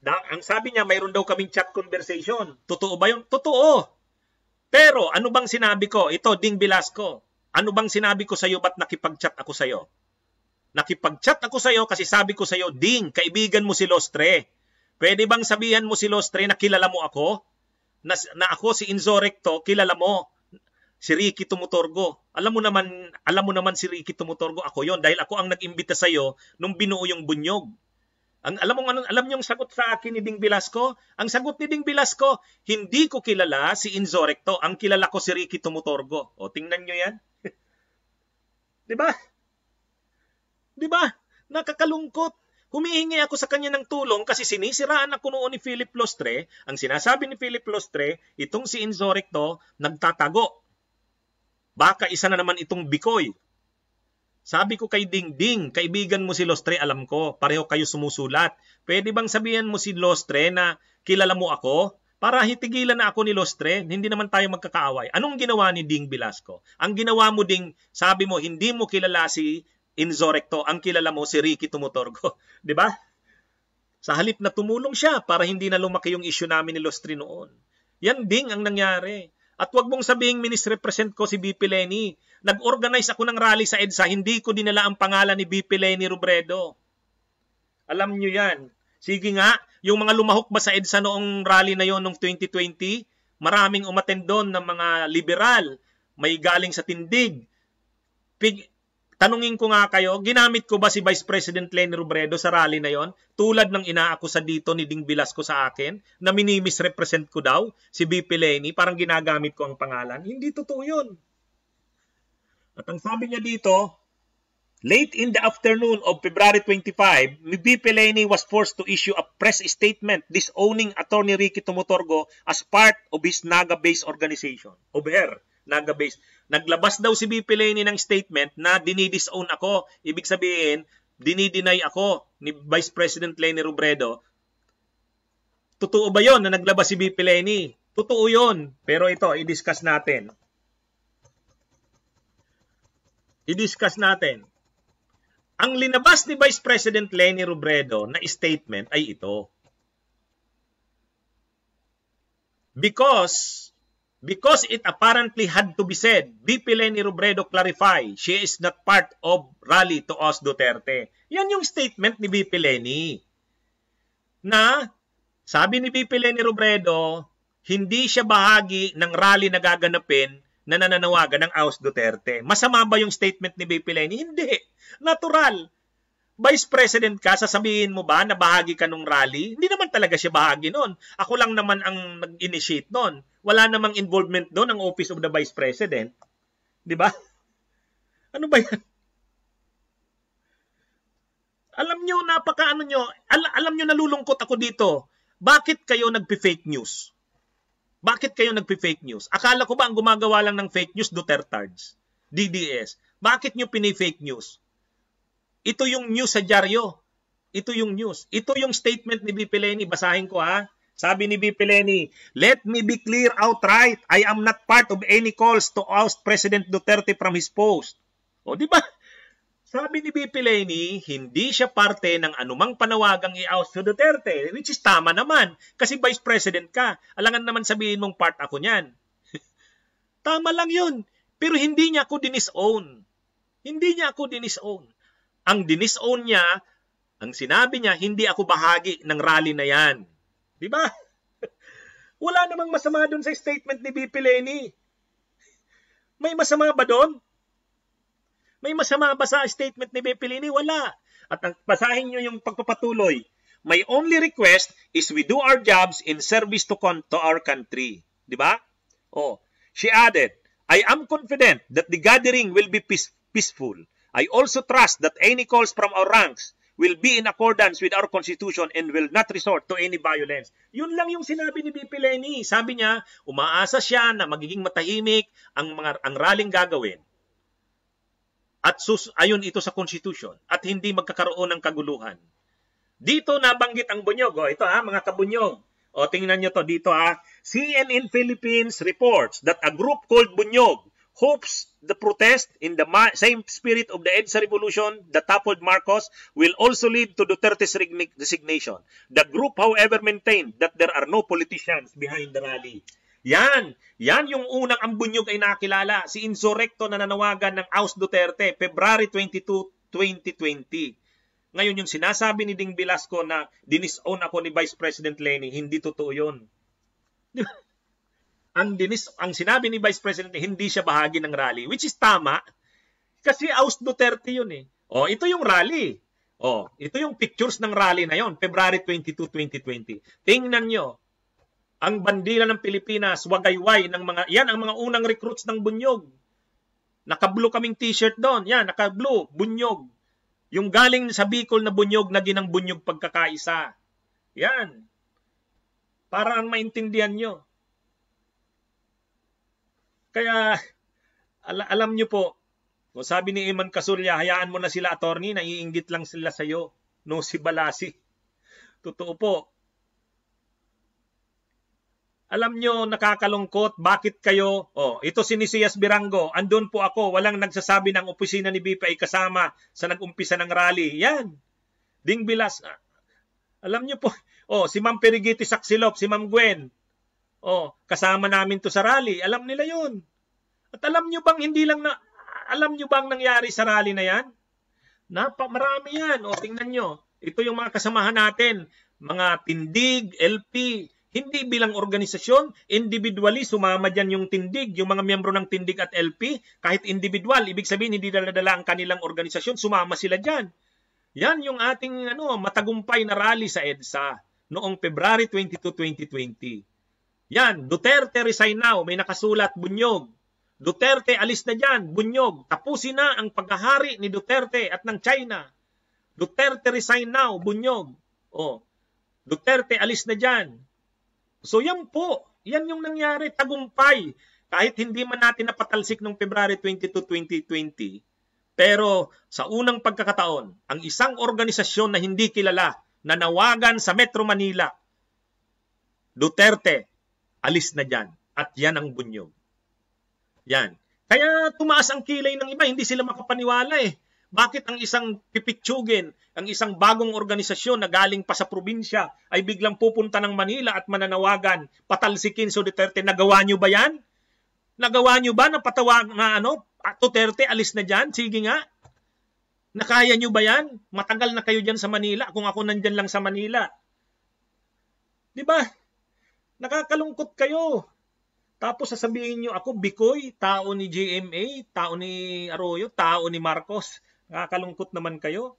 Na, ang sabi niya, mayroon daw kaming chat conversation. Totoo ba yun? Totoo. Pero ano bang sinabi ko? Ito, Ding Velasco. Ano bang sinabi ko sa'yo? Ba't nakipag-chat ako sa'yo? Nakipag-chat ako sa iyo kasi sabi ko sa iyo, Ding, kaibigan mo si Lostre. Pwede bang sabihan mo si Lostre na kilala mo ako? Na, na ako si Inzorecto, kilala mo si Ricky Tumutorgo. Alam mo naman, alam mo naman si Ricky Tumutorgo, ako 'yon dahil ako ang nag-imbita sa iyo nung binuo yung bunyog. Ang alam mo anong alam niyo yung sagot sa akin ni Ding Velasco? Ang sagot ni Ding Velasco, hindi ko kilala si Inzorecto. Ang kilala ko si Ricky Tumutorgo. O tingnan niyo 'yan. 'Di ba? 'Di ba? Nakakalungkot. Humihingi ako sa kanya ng tulong kasi sinisiraan ako noon ni Philip Lostre. Ang sinasabi ni Philip Lostre, itong si Inzorecto nagtatago Baka isa na naman itong Bikoy. Sabi ko kay Dingding, kaibigan mo si Lostre, alam ko, pareho kayo sumusulat. Pwede bang sabihan mo si Lostre na kilala mo ako? Para hitigilan na ako ni Lostre, hindi naman tayo magkakaaway. Anong ginawa ni Ding Velasco? Ang ginawa mo ding, sabi mo, hindi mo kilala si Inzorecto, ang kilala mo si Ricky Tumutorgo. Di ba? Sa halip na tumulong siya para hindi na lumaki yung issue namin ni Lostre noon. Yan ding ang nangyari. At wag mong sabihing minisrepresent ko si BP Lenny. Nag-organize ako ng rally sa EDSA, hindi ko dinala ang pangalan ni BP Lenny Robredo. Alam nyo yan. Sige nga, yung mga lumahok ba sa EDSA noong rally na yon noong 2020, maraming umaten doon ng mga liberal, may galing sa tindig, Tanungin ko nga kayo, ginamit ko ba si Vice President Lenny Robredo sa rally na yon? Tulad ng inaakusa dito ni Ding Velasco sa akin na minimisrepresent ko daw si BP Lenny, parang ginagamit ko ang pangalan. Hindi totoo yun. At ang sabi niya dito, Late in the afternoon of February 25, BP Lenny was forced to issue a press statement disowning Attorney Ricky Tumotorgo as part of his Naga-based organization, Over OBR Naga-based. Naglabas daw si BP Lenny ng statement na dinidisown ako. Ibig sabihin, dinideny ako ni Vice President Lenny Robredo. Totoo ba yon na naglabas si BP Lenny? Totoo yon. Pero ito, i-discuss natin. I-discuss natin. Ang linabas ni Vice President Lenny Robredo na statement ay ito. Because Because it apparently had to be said, VP Lenny Robredo clarify, she is not part of rally to Os Duterte. Yan yung statement ni VP Lenny. Na, sabi ni VP Lenny Robredo, hindi siya bahagi ng rally na gaganapin na nananawagan ng Os Duterte. Masama ba yung statement ni VP Lenny? Hindi. Natural vice president ka, sasabihin mo ba na bahagi ka nung rally? Hindi naman talaga siya bahagi noon. Ako lang naman ang nag-initiate noon. Wala namang involvement doon ng office of the vice president. 'Di ba? Ano ba 'yan? Alam niyo napaka ano niyo, al- alam niyo nalulungkot ako dito. Bakit kayo nagpi-fake news? Bakit kayo nagpi-fake news? Akala ko ba ang gumagawa lang ng fake news Dutertards? DDS. Bakit niyo pinay-fake news? Ito yung news sa dyaryo. Ito yung news. Ito yung statement ni BP Leni. Basahin ko ha. Sabi ni BP Leni, Let me be clear outright. I am not part of any calls to oust President Duterte from his post. O di ba? Sabi ni BP Leni, hindi siya parte ng anumang panawagang i-oust si Duterte, which is tama naman, kasi Vice President ka. Alangan naman sabihin mong part ako niyan. tama lang yun. Pero hindi niya ako dinisown. Hindi niya ako dinisown. Ang dinisown niya, ang sinabi niya, hindi ako bahagi ng rally na yan. Di ba? Wala namang masama doon sa statement ni BP Lenny. May masama ba doon? May masama ba sa statement ni BP Lenny? Wala. At ang, basahin nyo yung pagpapatuloy. My only request is we do our jobs in service to, con to our country. Di ba? Oh. She added, I am confident that the gathering will be peace peaceful I also trust that any calls from our ranks will be in accordance with our Constitution and will not resort to any violence. Yun lang yung sinabi ni BP Lenny. Sabi niya, umaasa siya na magiging matahimik ang, mga, ang rallying gagawin. At sus, ayon ito sa Constitution at hindi magkakaroon ng kaguluhan. Dito nabanggit ang bunyog. O, ito ha, mga kabunyog. O, tingnan nyo to dito ha. CNN Philippines reports that a group called Bunyog hopes the protest in the same spirit of the EDSA revolution that toppled Marcos will also lead to Duterte's resignation. The group, however, maintained that there are no politicians behind the rally. Yan! Yan yung unang ambunyog ay nakilala. Si Insurrecto na nanawagan ng Aus Duterte, February 22, 2020. Ngayon yung sinasabi ni Ding Velasco na dinisown ako ni Vice President Lenny, hindi totoo yun ang dinis ang sinabi ni Vice President hindi siya bahagi ng rally which is tama kasi Aus Duterte yun eh. Oh, ito yung rally. Oh, ito yung pictures ng rally na yon, February 22, 2020. Tingnan nyo, ang bandila ng Pilipinas, wagayway ng mga, yan ang mga unang recruits ng bunyog. Naka-blue kaming t-shirt doon. Yan, naka-blue, bunyog. Yung galing sa Bicol na bunyog, naging ang bunyog pagkakaisa. Yan. Para ang maintindihan nyo. Kaya al- alam nyo po, no, sabi ni Iman Kasurya, hayaan mo na sila attorney, naiinggit lang sila sa iyo. No si Balasi. Totoo po. Alam nyo, nakakalungkot, bakit kayo? Oh, ito si Nisias Birango, andun po ako, walang nagsasabi ng opisina ni BPI kasama sa nag-umpisa ng rally. Yan. Ding Bilas. Ah, alam nyo po, oh, si Ma'am Perigiti Saksilop, si Ma'am Gwen, Oh, kasama namin to sa rally. Alam nila yun. At alam niyo bang hindi lang na, alam niyo bang nangyari sa rally na yan? Napakarami yan. O, oh, tingnan niyo. Ito yung mga kasamahan natin. Mga tindig, LP, hindi bilang organisasyon, individually sumama dyan yung tindig, yung mga miyembro ng tindig at LP, kahit individual, ibig sabihin hindi daladala ang kanilang organisasyon, sumama sila dyan. Yan yung ating ano, matagumpay na rally sa EDSA noong February 22, 2020. Yan, Duterte resign now, may nakasulat, bunyog. Duterte, alis na dyan, bunyog. Tapusin na ang paghahari ni Duterte at ng China. Duterte, resign now, bunyog. Oh, Duterte, alis na dyan. So yan po, yan yung nangyari, tagumpay. Kahit hindi man natin napatalsik noong February 22, 2020, pero sa unang pagkakataon, ang isang organisasyon na hindi kilala nanawagan sa Metro Manila, Duterte, alis na dyan. At yan ang bunyog. Yan. Kaya tumaas ang kilay ng iba, hindi sila makapaniwala eh. Bakit ang isang pipitsugin, ang isang bagong organisasyon na galing pa sa probinsya ay biglang pupunta ng Manila at mananawagan, patalsikin so Duterte, nagawa nyo ba yan? Nagawa nyo ba na patawag na ano, ah, Duterte, alis na dyan? Sige nga. Nakaya nyo ba yan? Matagal na kayo dyan sa Manila kung ako nandyan lang sa Manila. Di ba? Nakakalungkot kayo. Tapos sasabihin nyo, ako Bikoy, tao ni JMA, tao ni Arroyo, tao ni Marcos. Nakakalungkot naman kayo.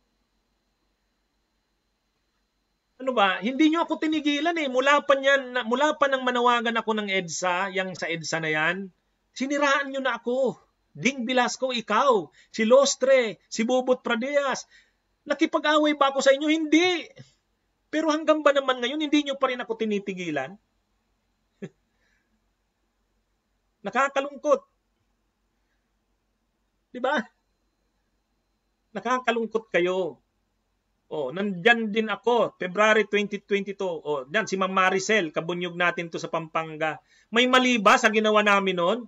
Ano ba? Hindi nyo ako tinigilan eh. Mula pa, niyan, mula pa nang manawagan ako ng EDSA, yang sa EDSA na yan, siniraan nyo na ako. Ding Bilasco, ikaw. Si Lostre, si Bobot Pradeas. Nakipag-away ba ako sa inyo? Hindi. Pero hanggang ba naman ngayon, hindi nyo pa rin ako tinitigilan? Nakakalungkot. 'Di ba? Nakakalungkot kayo. Oh, nandiyan din ako, February 2022. Oh, diyan si Ma'am Maricel, kabunyog natin 'to sa Pampanga. May mali ba sa ginawa namin noon?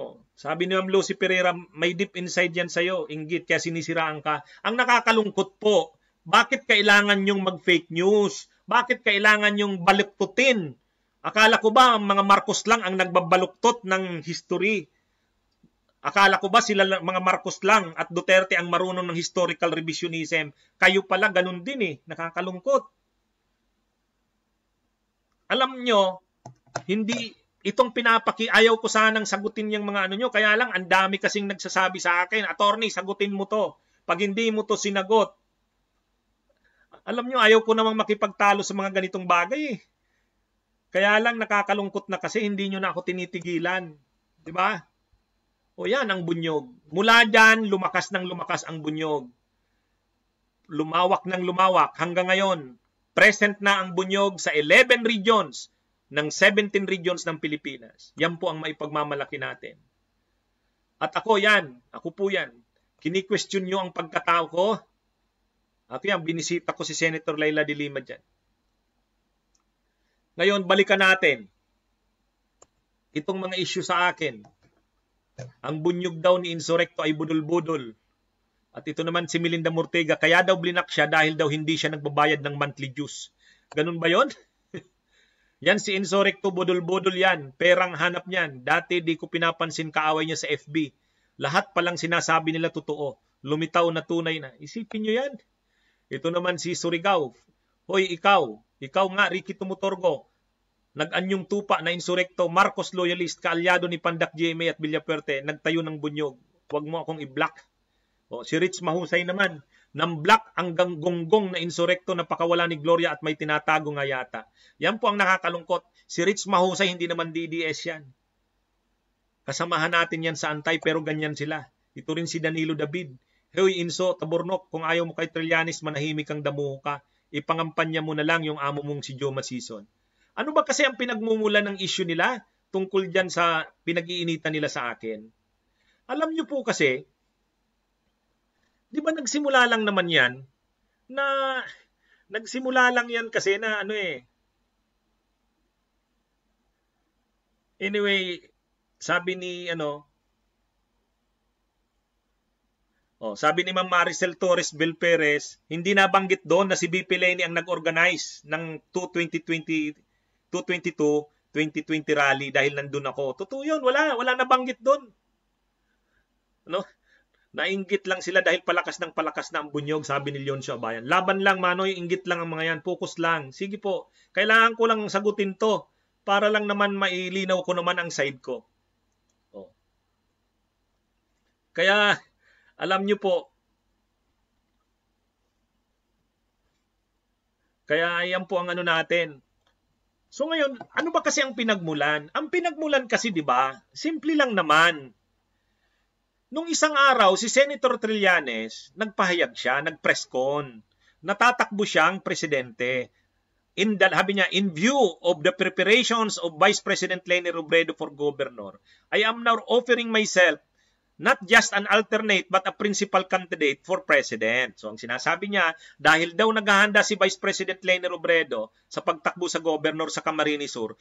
Oh, sabi ni Ma'am Lucy Pereira, may deep inside yan sa sa'yo, inggit, kaya sinisiraan ka. Ang nakakalungkot po, bakit kailangan yung mag-fake news? Bakit kailangan yung balikutin Akala ko ba ang mga Marcos lang ang nagbabaluktot ng history? Akala ko ba sila mga Marcos lang at Duterte ang marunong ng historical revisionism? Kayo pala ganun din eh, nakakalungkot. Alam nyo, hindi itong pinapaki ayaw ko sanang sagutin yung mga ano nyo kaya lang ang dami kasing nagsasabi sa akin attorney sagutin mo to pag hindi mo to sinagot alam nyo ayaw ko namang makipagtalo sa mga ganitong bagay eh kaya lang nakakalungkot na kasi hindi nyo na ako tinitigilan. Di ba? O yan, ang bunyog. Mula dyan, lumakas ng lumakas ang bunyog. Lumawak ng lumawak hanggang ngayon. Present na ang bunyog sa 11 regions ng 17 regions ng Pilipinas. Yan po ang maipagmamalaki natin. At ako yan, ako po yan. Kini-question nyo ang pagkatao ko. Ako yan, binisita ko si Senator Laila Dilima dyan. Ngayon, balikan natin itong mga issue sa akin. Ang bunyog daw ni Insurrecto ay budol-budol. At ito naman si Melinda Mortega, kaya daw blinak siya dahil daw hindi siya nagbabayad ng monthly dues. Ganun ba yon? yan si Insurrecto, budol-budol yan. Perang hanap niyan. Dati di ko pinapansin kaaway niya sa FB. Lahat palang sinasabi nila totoo. Lumitaw na tunay na. Isipin nyo yan. Ito naman si Surigao. Hoy, ikaw, ikaw nga, Ricky Tumutorgo, nag-anyong tupa na insurekto, Marcos loyalist, kaalyado ni Pandak GMA at Villapuerte, nagtayo ng bunyog. Huwag mo akong i-block. O, si Rich Mahusay naman, nang black ang ganggonggong na insurekto na pakawala ni Gloria at may tinatago nga yata. Yan po ang nakakalungkot. Si Rich Mahusay hindi naman DDS yan. Kasamahan natin yan sa antay pero ganyan sila. Ito rin si Danilo David. Hoy Inso, Tabornok, kung ayaw mo kay Trillanes, manahimik kang damuho ka ipangampanya mo na lang yung amo mong si Joe Masison. Ano ba kasi ang pinagmumula ng issue nila tungkol dyan sa pinag-iinitan nila sa akin? Alam nyo po kasi, di ba nagsimula lang naman yan na nagsimula lang yan kasi na ano eh. Anyway, sabi ni ano, Oh, sabi ni Ma'am Maricel Torres Bill Perez, hindi nabanggit doon na si BP Lenny ang nag-organize ng 2020 2022 2020 rally dahil nandun ako. Totoo 'yun, wala wala nabanggit doon. No? Nainggit lang sila dahil palakas ng palakas na ang bunyog, sabi ni Leoncio Abayan. Laban lang, Manoy, inggit lang ang mga yan, focus lang. Sige po, kailangan ko lang sagutin to para lang naman mailinaw ko naman ang side ko. Oh. Kaya, alam nyo po, kaya yan po ang ano natin. So ngayon, ano ba kasi ang pinagmulan? Ang pinagmulan kasi 'di ba? Simple lang naman. Nung isang araw si Senator Trillanes nagpahayag siya, nag-press con. Natatakbo siyang presidente. In the, habi niya, in view of the preparations of Vice President Leni Robredo for governor, I am now offering myself not just an alternate but a principal candidate for president. So ang sinasabi niya, dahil daw naghahanda si Vice President Leni Robredo sa pagtakbo sa governor sa Camarines Sur,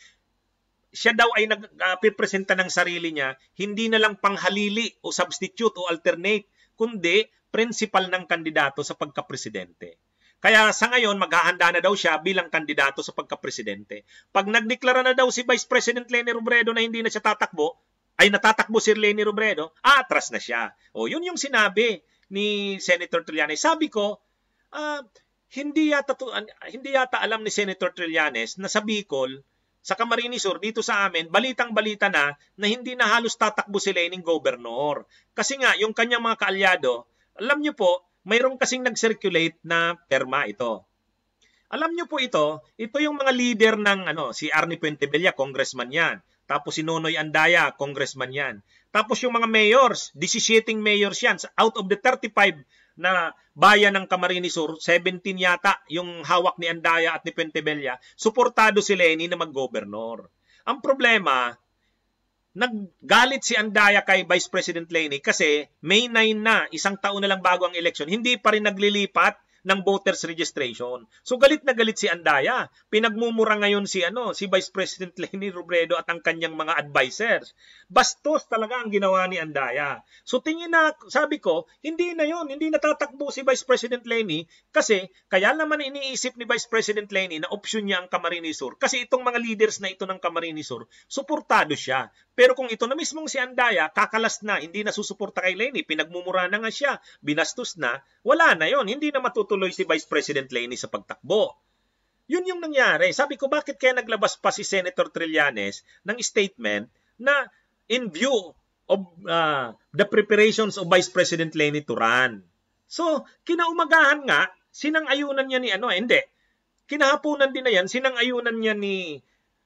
siya daw ay nagpipresenta ah, uh, ng sarili niya, hindi na lang panghalili o substitute o alternate, kundi principal ng kandidato sa pagkapresidente. Kaya sa ngayon, maghahanda na daw siya bilang kandidato sa pagkapresidente. Pag nagdeklara na daw si Vice President Leni Robredo na hindi na siya tatakbo, ay natatakbo si Leni Robredo, atras na siya. O yun yung sinabi ni Senator Trillanes. Sabi ko, uh, hindi yata to, hindi yata alam ni Senator Trillanes na sa Bicol sa Camarines Sur dito sa amin, balitang-balita na na hindi na halos tatakbo si Lening Governor. Kasi nga yung kanyang mga kaalyado, alam niyo po, mayroong kasing nag-circulate na perma ito. Alam niyo po ito, ito yung mga leader ng ano si Arnie Puentebella, congressman 'yan. Tapos si Nonoy Andaya, congressman yan. Tapos yung mga mayors, 17 mayors yan. Out of the 35 na bayan ng Camarines Sur, 17 yata yung hawak ni Andaya at ni Pentebella, suportado si Lenny na mag-governor. Ang problema, naggalit si Andaya kay Vice President Lenny kasi May 9 na, isang taon na lang bago ang election, hindi pa rin naglilipat ng voters registration. So galit na galit si Andaya. Pinagmumura ngayon si ano, si Vice President Leni Robredo at ang kanyang mga advisers. Bastos talaga ang ginawa ni Andaya. So tingin na, sabi ko, hindi na yon, hindi natatakbo si Vice President Leni kasi kaya naman iniisip ni Vice President Leni na opsyon niya ang Camarines Sur kasi itong mga leaders na ito ng Camarines Sur, suportado siya. Pero kung ito na mismong si Andaya, kakalas na, hindi na susuporta kay Leni, pinagmumura na nga siya, binastos na, wala na yon, hindi na matutuloy tuloy si Vice President Lenny sa pagtakbo. Yun yung nangyari. Sabi ko, bakit kaya naglabas pa si Senator Trillanes ng statement na in view of uh, the preparations of Vice President Lenny to run. So, kinaumagahan nga, sinang-ayunan niya ni ano, eh, hindi. Kinahaponan din na yan, sinang-ayunan niya ni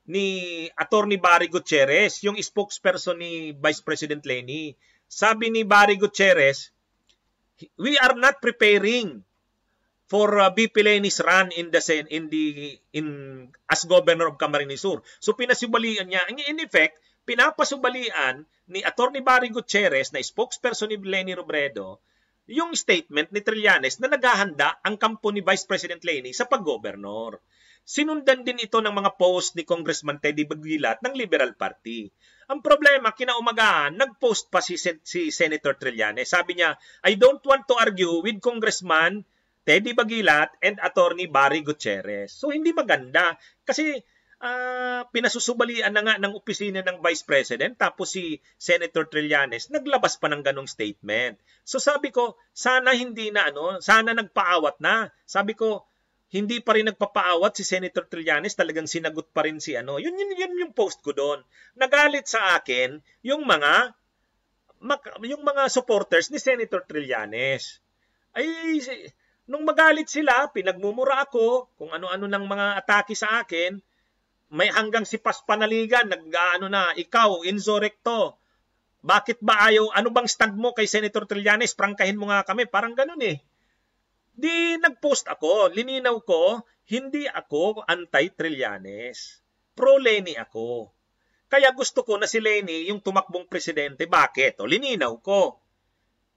ni Attorney Barry Gutierrez, yung spokesperson ni Vice President Lenny. Sabi ni Barry Gutierrez, we are not preparing for uh, BP Lenis run in the in the in as governor of Camarines Sur. So pinasubalian niya in effect pinapasubalian ni Attorney Barry Gutierrez na spokesperson ni Lenny Robredo yung statement ni Trillanes na naghahanda ang kampo ni Vice President Lenny sa pag Sinundan din ito ng mga post ni Congressman Teddy Bagilat ng Liberal Party. Ang problema, kinaumagahan, nag-post pa si, si Senator Trillanes. Sabi niya, I don't want to argue with Congressman Teddy Bagilat and Attorney Barry Gutierrez. So hindi maganda kasi uh, pinasusubalian na nga ng opisina ng Vice President tapos si Senator Trillanes naglabas pa ng ganong statement. So sabi ko, sana hindi na ano, sana nagpaawat na. Sabi ko, hindi pa rin nagpapaawat si Senator Trillanes, talagang sinagot pa rin si ano. Yun, yun, yun yung post ko doon. Nagalit sa akin yung mga yung mga supporters ni Senator Trillanes. Ay, Nung magalit sila, pinagmumura ako kung ano-ano ng mga atake sa akin. May hanggang si Paspanaligan, nag-ano na, ikaw, insurrecto. Bakit ba ayaw, ano bang stag mo kay Senator Trillanes? Prangkahin mo nga kami, parang ganun eh. Di nag-post ako, lininaw ko, hindi ako anti-Trillanes. pro leni ako. Kaya gusto ko na si Leni yung tumakbong presidente. Bakit? O, lininaw ko.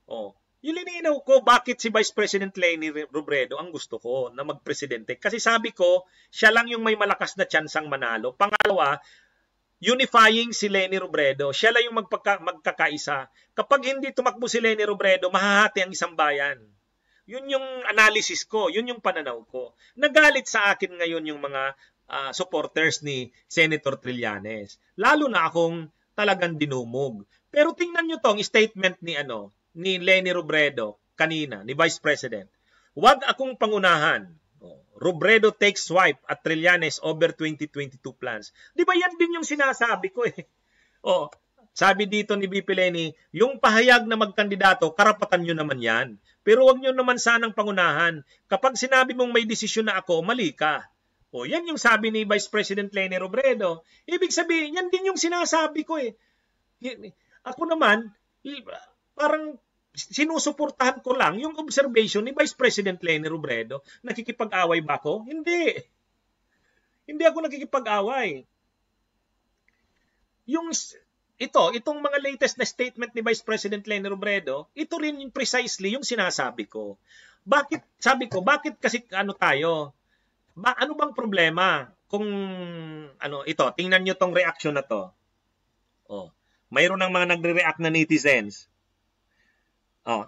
O, yung lininaw ko, bakit si Vice President Leni Robredo ang gusto ko na magpresidente? Kasi sabi ko, siya lang yung may malakas na tsansang manalo. Pangalawa, unifying si Leni Robredo. Siya lang yung magpagka, magkakaisa. Kapag hindi tumakbo si Leni Robredo, mahahati ang isang bayan. Yun yung analysis ko, yun yung pananaw ko. Nagalit sa akin ngayon yung mga uh, supporters ni Senator Trillanes. Lalo na akong talagang dinumog. Pero tingnan nyo tong statement ni ano ni Lenny Robredo kanina, ni Vice President. Huwag akong pangunahan. Oh, Robredo takes swipe at Trillanes over 2022 plans. Di ba yan din yung sinasabi ko eh? Oh, sabi dito ni BP Lenny, yung pahayag na magkandidato, karapatan nyo naman yan. Pero wag nyo naman sanang pangunahan. Kapag sinabi mong may desisyon na ako, mali ka. O oh, yan yung sabi ni Vice President Lenny Robredo. Ibig sabihin, yan din yung sinasabi ko eh. Ako naman, parang sinusuportahan ko lang yung observation ni Vice President Leni Robredo. Nakikipag-away ba ako? Hindi. Hindi ako nakikipag-away. Yung ito, itong mga latest na statement ni Vice President Leni Robredo, ito rin yung precisely yung sinasabi ko. Bakit sabi ko, bakit kasi ano tayo? Ba, ano bang problema kung ano ito, tingnan niyo tong reaction na to. Oh, mayroon ng mga nagre-react na netizens Oh.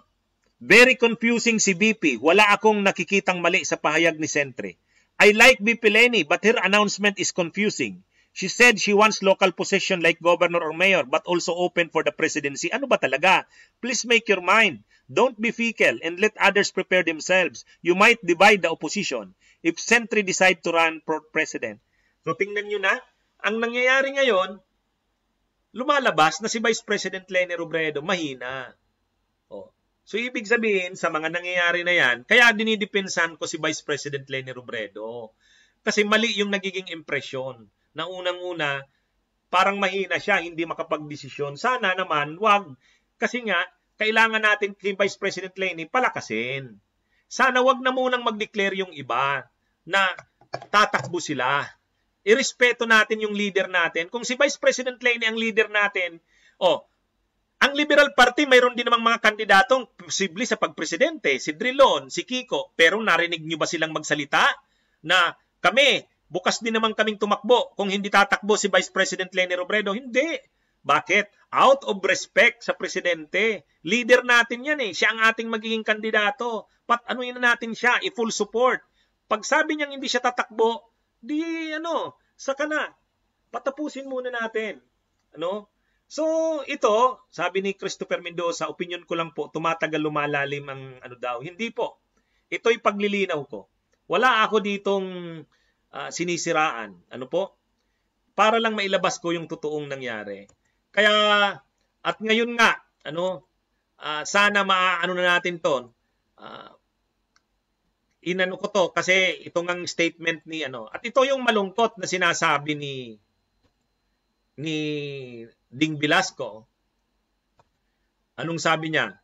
Very confusing si BP. Wala akong nakikitang mali sa pahayag ni Sentry. I like BP Leni but her announcement is confusing. She said she wants local position like governor or mayor but also open for the presidency. Ano ba talaga? Please make your mind. Don't be fickle and let others prepare themselves. You might divide the opposition if Sentry decide to run for president. So tingnan nyo na, ang nangyayari ngayon, lumalabas na si Vice President Lenny Robredo mahina. So ibig sabihin sa mga nangyayari na yan, kaya dinidepensahan ko si Vice President Leni Robredo. Kasi mali yung nagiging impresyon na unang-una parang mahina siya, hindi makapagdesisyon. Sana naman wag kasi nga kailangan natin si Vice President Leni palakasin. Sana wag na munang mag-declare yung iba na tatakbo sila. Irespeto natin yung leader natin. Kung si Vice President Leni ang leader natin, oh, ang Liberal Party mayroon din namang mga kandidatong posible sa pagpresidente, si Drilon, si Kiko, pero narinig niyo ba silang magsalita na kami, bukas din naman kaming tumakbo kung hindi tatakbo si Vice President Leni Robredo? Hindi. Bakit? Out of respect sa presidente. Leader natin yan eh. Siya ang ating magiging kandidato. Pat anuin na natin siya, i-full support. Pag sabi niyang hindi siya tatakbo, di ano, saka na. Patapusin muna natin. Ano? So, ito, sabi ni Christopher Mendoza, opinion ko lang po, tumatagal lumalalim ang ano daw. Hindi po. Ito'y paglilinaw ko. Wala ako ditong uh, sinisiraan. Ano po? Para lang mailabas ko yung totoong nangyari. Kaya, at ngayon nga, ano, uh, sana maaano na natin to. Uh, inano ko to kasi ito ngang statement ni ano. At ito yung malungkot na sinasabi ni ni Ding Bilasco, anong sabi niya?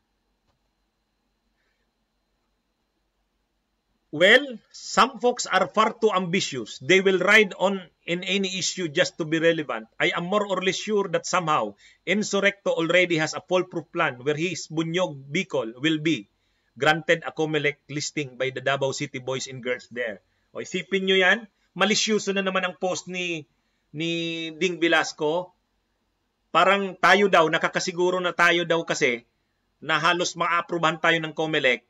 Well, some folks are far too ambitious. They will ride on in any issue just to be relevant. I am more or less sure that somehow Enzo Recto already has a foolproof plan where his Bunyog Bicol will be granted a COMELEC listing by the Davao City Boys and Girls there. O isipin nyo yan, malisyoso na naman ang post ni ni Ding Velasco parang tayo daw, nakakasiguro na tayo daw kasi na halos maaprubahan tayo ng COMELEC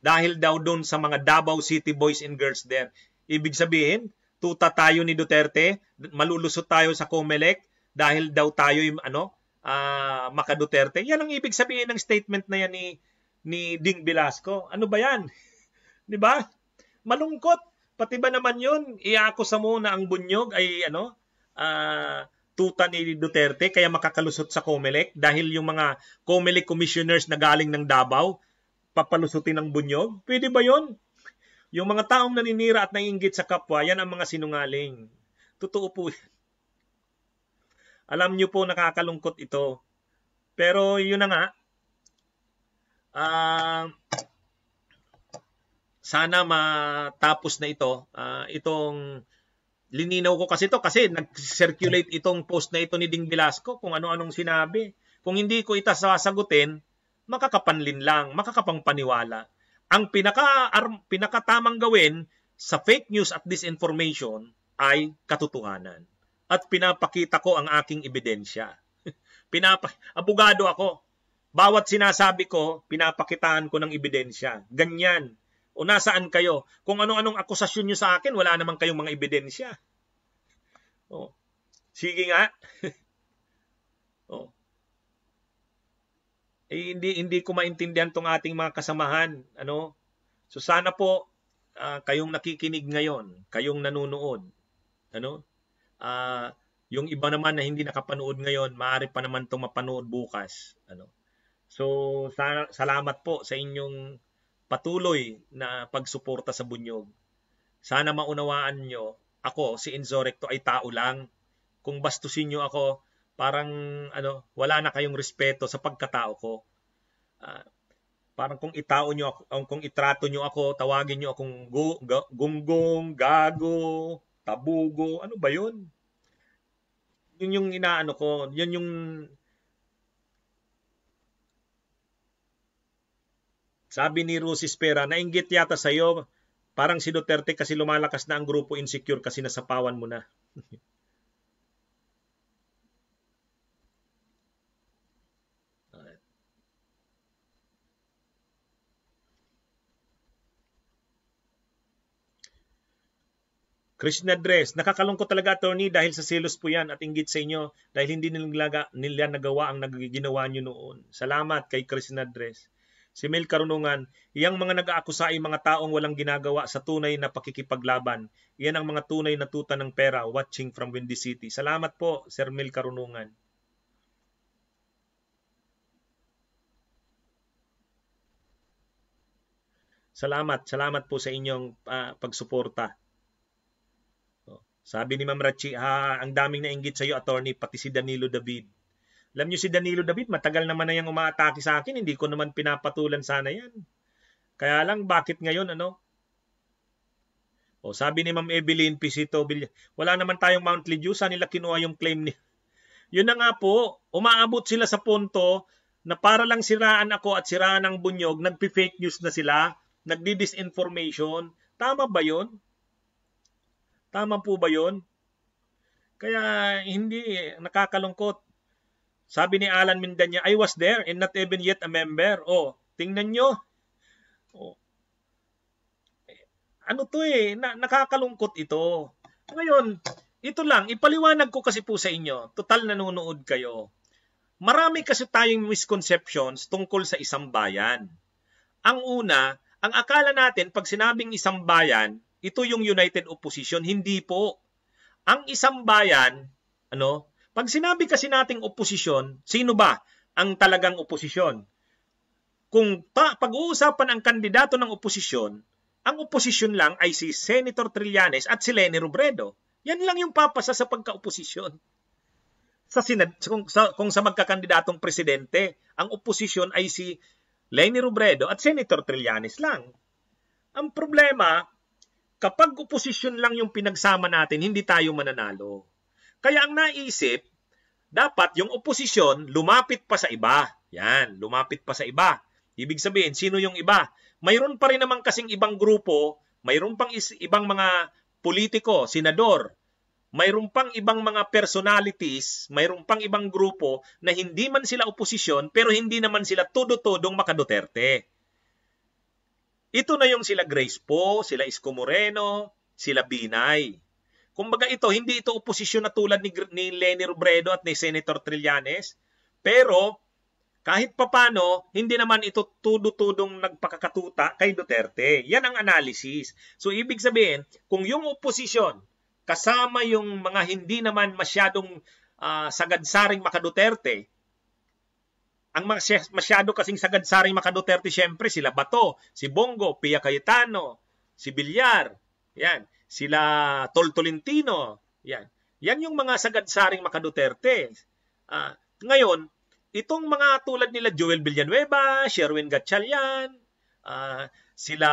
dahil daw doon sa mga Davao City Boys and Girls there. Ibig sabihin, tuta tayo ni Duterte, malulusot tayo sa COMELEC dahil daw tayo yung ano, uh, ah, maka Duterte. Yan ang ibig sabihin ng statement na yan ni, ni Ding Velasco. Ano ba yan? Di ba? Malungkot. Pati ba naman yun, iako sa muna ang bunyog ay ano, uh, tuta ni Duterte kaya makakalusot sa COMELEC dahil yung mga COMELEC commissioners na galing ng Davao papalusutin ng bunyog? Pwede ba yon? Yung mga taong naninira at naiinggit sa kapwa, yan ang mga sinungaling. Totoo po. Alam nyo po, nakakalungkot ito. Pero yun na nga. Uh, sana matapos na ito. Uh, itong lininaw ko kasi to kasi nag-circulate itong post na ito ni Ding Velasco kung ano-anong sinabi. Kung hindi ko itasasagutin, makakapanlin lang, makakapangpaniwala. Ang pinaka pinakatamang gawin sa fake news at disinformation ay katotohanan. At pinapakita ko ang aking ebidensya. Pinapa abogado ako. Bawat sinasabi ko, pinapakitaan ko ng ebidensya. Ganyan o nasaan kayo? Kung anong anong akusasyon nyo sa akin, wala naman kayong mga ebidensya. O, sige nga. o. Eh, hindi, hindi ko maintindihan tong ating mga kasamahan. Ano? So sana po uh, kayong nakikinig ngayon, kayong nanonood. Ano? Uh, yung iba naman na hindi nakapanood ngayon, maaari pa naman itong mapanood bukas. Ano? So, sa- salamat po sa inyong patuloy na pagsuporta sa bunyog. Sana maunawaan nyo, ako, si Inzorecto ay tao lang. Kung bastusin nyo ako, parang ano, wala na kayong respeto sa pagkatao ko. Uh, parang kung itao nyo ako, kung itrato nyo ako, tawagin nyo akong gu, ga, gunggong, gago, tabugo, ano ba yun? Yun yung inaano ko, yun yung Sabi ni Rusi Spera, nainggit yata sa iyo. Parang si Duterte kasi lumalakas na ang grupo insecure kasi nasapawan mo na. Krishna Dress, nakakalungkot talaga attorney dahil sa silos po yan at inggit sa inyo dahil hindi nila, nila nagawa ang nagiginawa nyo noon. Salamat kay Krishna Dress si Mel Karunungan, iyang mga nag-aakusa ay mga taong walang ginagawa sa tunay na pakikipaglaban. Iyan ang mga tunay na tuta ng pera watching from Windy City. Salamat po, Sir Mel Karunungan. Salamat, salamat po sa inyong uh, pagsuporta. Oh, sabi ni Ma'am Rachi, ha, ah, ang daming nainggit sa iyo, attorney, pati si Danilo David. Alam niyo si Danilo David, matagal naman na yung umaatake sa akin, hindi ko naman pinapatulan sana yan. Kaya lang, bakit ngayon, ano? O, sabi ni Ma'am Evelyn Pisito, wala naman tayong Mount Lidiu, saan nila kinuha yung claim ni... Yun na nga po, umaabot sila sa punto na para lang siraan ako at siraan ang bunyog, nagpi-fake news na sila, nagdi-disinformation. Tama ba yun? Tama po ba yun? Kaya hindi, nakakalungkot. Sabi ni Alan Mindanya, I was there and not even yet a member. Oh, tingnan nyo. Oh. Ano to eh, na, nakakalungkot ito. Ngayon, ito lang, ipaliwanag ko kasi po sa inyo, total nanonood kayo. Marami kasi tayong misconceptions tungkol sa isang bayan. Ang una, ang akala natin pag sinabing isang bayan, ito yung United Opposition, hindi po. Ang isang bayan, ano, pag sinabi kasi nating oposisyon, sino ba ang talagang oposisyon? Kung pa, pag-uusapan ang kandidato ng oposisyon, ang oposisyon lang ay si Senator Trillanes at si Lenny Robredo. Yan lang yung papasa sa pagka-oposisyon. Sa sinad, kung, sa, kung sa magkakandidatong presidente, ang oposisyon ay si Lenny Robredo at Senator Trillanes lang. Ang problema, kapag oposisyon lang yung pinagsama natin, hindi tayo mananalo. Kaya ang naisip, dapat yung oposisyon lumapit pa sa iba. Yan, lumapit pa sa iba. Ibig sabihin, sino yung iba? Mayroon pa rin naman kasing ibang grupo, mayroon pang is- ibang mga politiko, senador, mayroon pang ibang mga personalities, mayroon pang ibang grupo na hindi man sila oposisyon pero hindi naman sila todo-todong makaduterte. Ito na yung sila Grace Po, sila Isko Moreno, sila Binay. Kumbaga ito, hindi ito oposisyon na tulad ni, ni Lenny Robredo at ni Senator Trillanes. Pero kahit papano, hindi naman ito tudo-tudong nagpakakatuta kay Duterte. Yan ang analysis. So ibig sabihin, kung yung oposisyon kasama yung mga hindi naman masyadong uh, sagadsaring makaduterte, ang masyado kasing sagadsaring makaduterte, syempre sila Bato, si Bongo, Pia Cayetano, si Bilyar, yan sila Tol Tolentino. Yan. Yan yung mga sagad-saring sagadsaring Duterte. Uh, ngayon, itong mga tulad nila Joel Villanueva, Sherwin Gatchalian, uh, sila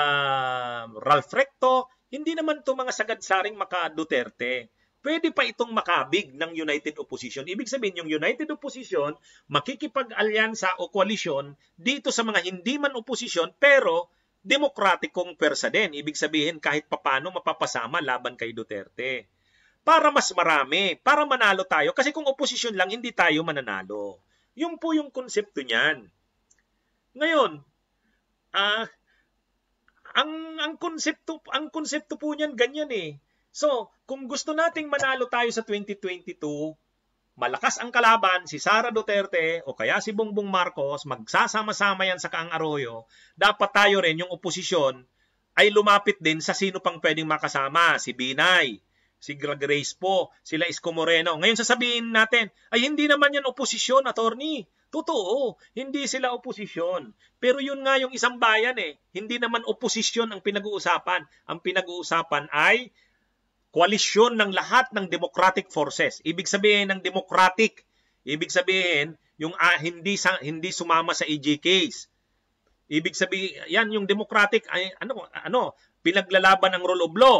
Ralph Recto, hindi naman itong mga sagad-saring sagadsaring Duterte. Pwede pa itong makabig ng United Opposition. Ibig sabihin, yung United Opposition, makikipag-alyansa o koalisyon dito sa mga hindi man oposisyon pero demokratikong persa din. Ibig sabihin kahit papano mapapasama laban kay Duterte. Para mas marami, para manalo tayo. Kasi kung oposisyon lang, hindi tayo mananalo. Yung po yung konsepto niyan. Ngayon, ah, uh, ang ang konsepto ang konsepto po niyan ganyan eh. So, kung gusto nating manalo tayo sa 2022, malakas ang kalaban, si Sara Duterte o kaya si Bongbong Marcos, magsasama-sama yan sa Kaang Arroyo, dapat tayo rin, yung oposisyon, ay lumapit din sa sino pang pwedeng makasama, si Binay, si Greg Grace po, sila Isko Moreno. Ngayon sasabihin natin, ay hindi naman yan oposisyon, attorney. Totoo, hindi sila oposisyon. Pero yun nga yung isang bayan eh, hindi naman oposisyon ang pinag-uusapan. Ang pinag-uusapan ay koalisyon ng lahat ng democratic forces. Ibig sabihin ng democratic, ibig sabihin yung uh, hindi sa, hindi sumama sa EJKs. Ibig sabihin, yan yung democratic ay ano ano, pinaglalaban ang rule of law.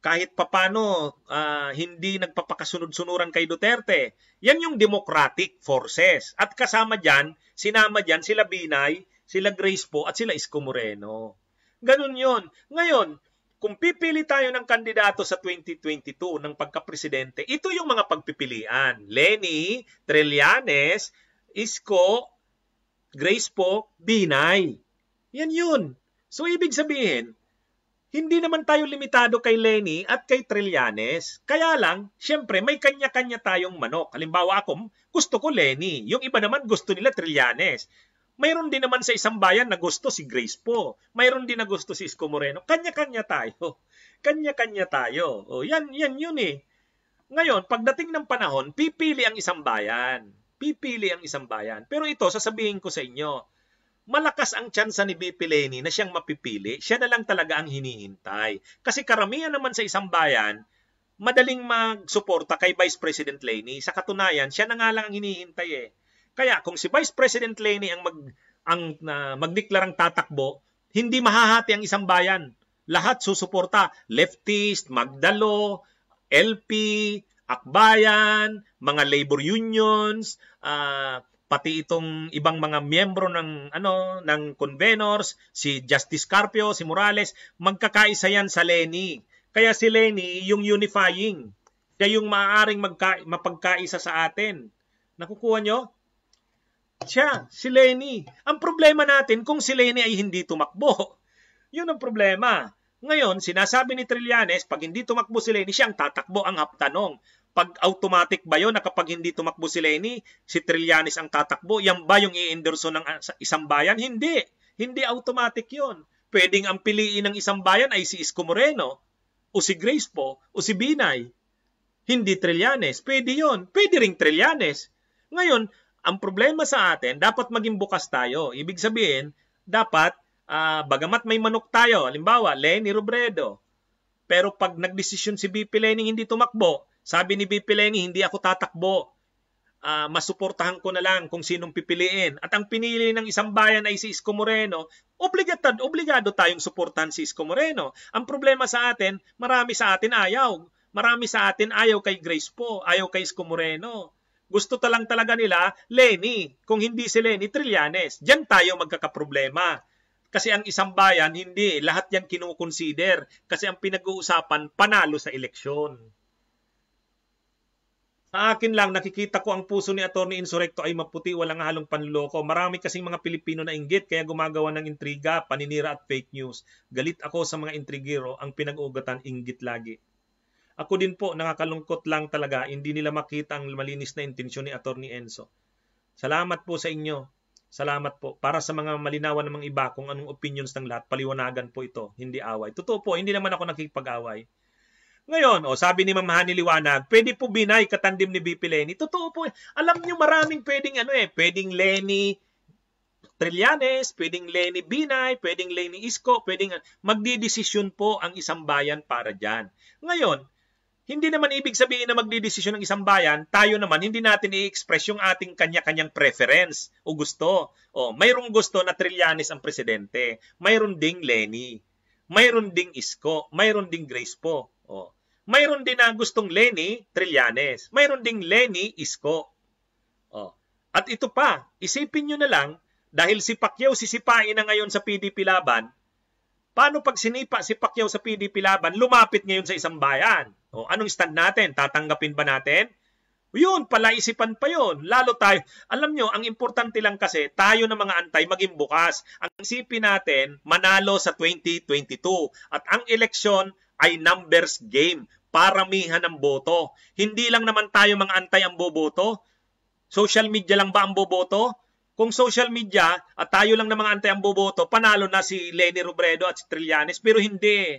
Kahit papano uh, hindi nagpapakasunod-sunuran kay Duterte. Yan yung democratic forces. At kasama diyan, sinama diyan sila Binay, sila Grace po at sila Isko Moreno. Ganun 'yon. Ngayon, kung pipili tayo ng kandidato sa 2022 ng pagkapresidente, ito yung mga pagpipilian. Lenny, Trillanes, Isko, Grace po, Binay. Yan yun. So ibig sabihin, hindi naman tayo limitado kay Lenny at kay Trillanes. Kaya lang, syempre, may kanya-kanya tayong manok. Halimbawa ako, gusto ko Lenny. Yung iba naman gusto nila Trillanes. Mayroon din naman sa isang bayan na gusto si Grace po. Mayroon din na gusto si Isko Moreno. Kanya-kanya tayo. Kanya-kanya tayo. O, yan, yan yun eh. Ngayon, pagdating ng panahon, pipili ang isang bayan. Pipili ang isang bayan. Pero ito, sasabihin ko sa inyo, malakas ang tsansa ni BP Lenny na siyang mapipili. Siya na lang talaga ang hinihintay. Kasi karamihan naman sa isang bayan, madaling magsuporta kay Vice President Leni. Sa katunayan, siya na nga lang ang hinihintay eh. Kaya kung si Vice President Lenny ang mag ang uh, magdeklarang tatakbo, hindi mahahati ang isang bayan. Lahat susuporta, leftist, Magdalo, LP, Akbayan, mga labor unions, uh, pati itong ibang mga miyembro ng ano ng convenors, si Justice Carpio, si Morales, magkakaisa yan sa Leni. Kaya si Leni yung unifying. Siya yung maaaring magka, mapagkaisa sa atin. Nakukuha nyo? Siya, si Lenny. Ang problema natin kung si Lenny ay hindi tumakbo. Yun ang problema. Ngayon, sinasabi ni Trillanes, pag hindi tumakbo si Lenny, siyang tatakbo ang haptanong. Pag automatic ba yun na kapag hindi tumakbo si Lenny, si Trillanes ang tatakbo? Yan ba yung i-endorso ng isang bayan? Hindi. Hindi automatic yon. Pwedeng ang piliin ng isang bayan ay si Isko Moreno, o si Grace po, o si Binay. Hindi Trillanes. Pwede yon. Pwede ring Trillanes. Ngayon, ang problema sa atin, dapat maging bukas tayo. Ibig sabihin, dapat, uh, bagamat may manok tayo, halimbawa, Lenny Robredo, pero pag nagdesisyon si BP Lenny hindi tumakbo, sabi ni BP Lenny, hindi ako tatakbo, uh, masuportahan ko na lang kung sinong pipiliin. At ang pinili ng isang bayan ay si Isko Moreno, obligatad, obligado tayong suportahan si Isko Moreno. Ang problema sa atin, marami sa atin ayaw. Marami sa atin ayaw kay Grace po, ayaw kay Isko Moreno. Gusto talang talaga nila Lenny, kung hindi si Lenny Trillanes. Diyan tayo magkakaproblema. Kasi ang isang bayan, hindi. Lahat yan kinukonsider. Kasi ang pinag-uusapan, panalo sa eleksyon. Sa akin lang, nakikita ko ang puso ni Atty. Insurrecto ay maputi, walang halong panloko. Marami kasing mga Pilipino na inggit, kaya gumagawa ng intriga, paninira at fake news. Galit ako sa mga intrigiro, ang pinag-ugatan, inggit lagi. Ako din po, nakakalungkot lang talaga, hindi nila makita ang malinis na intensyon ni Atty. Enzo. Salamat po sa inyo. Salamat po. Para sa mga malinawan ng mga iba kung anong opinions ng lahat, paliwanagan po ito, hindi away. Totoo po, hindi naman ako nakikipag-away. Ngayon, oh, sabi ni Ma'am Hani Liwanag, pwede po Binay katandim ni BP Lenny. Totoo po. Eh. Alam niyo maraming pwedeng ano eh, pwedeng Lenny Trillanes, pwedeng Lenny Binay, pwedeng Lenny Isko, pwedeng magdidesisyon po ang isang bayan para diyan. Ngayon, hindi naman ibig sabihin na magdidesisyon ng isang bayan, tayo naman hindi natin i-express yung ating kanya-kanyang preference o gusto. O, mayroong gusto na Trillanes ang presidente, mayroon ding Lenny, mayroon ding Isko, mayroon ding Grace po. O, mayroon din na gustong Lenny, Trillanes, mayroon ding Lenny, Isko. O, at ito pa, isipin nyo na lang, dahil si Pacquiao sisipain na ngayon sa PDP laban, paano pag sinipa si Pacquiao sa PDP laban, lumapit ngayon sa isang bayan? O, anong stand natin? Tatanggapin ba natin? Yun, palaisipan pa yun. Lalo tayo, alam nyo, ang importante lang kasi, tayo na mga antay maging bukas. Ang isipin natin, manalo sa 2022. At ang eleksyon ay numbers game. Paramihan ng boto. Hindi lang naman tayo mga antay ang boboto. Social media lang ba ang boboto? Kung social media at tayo lang na mga antay ang boboto, panalo na si Lenny Robredo at si Trillanes. Pero hindi. eh.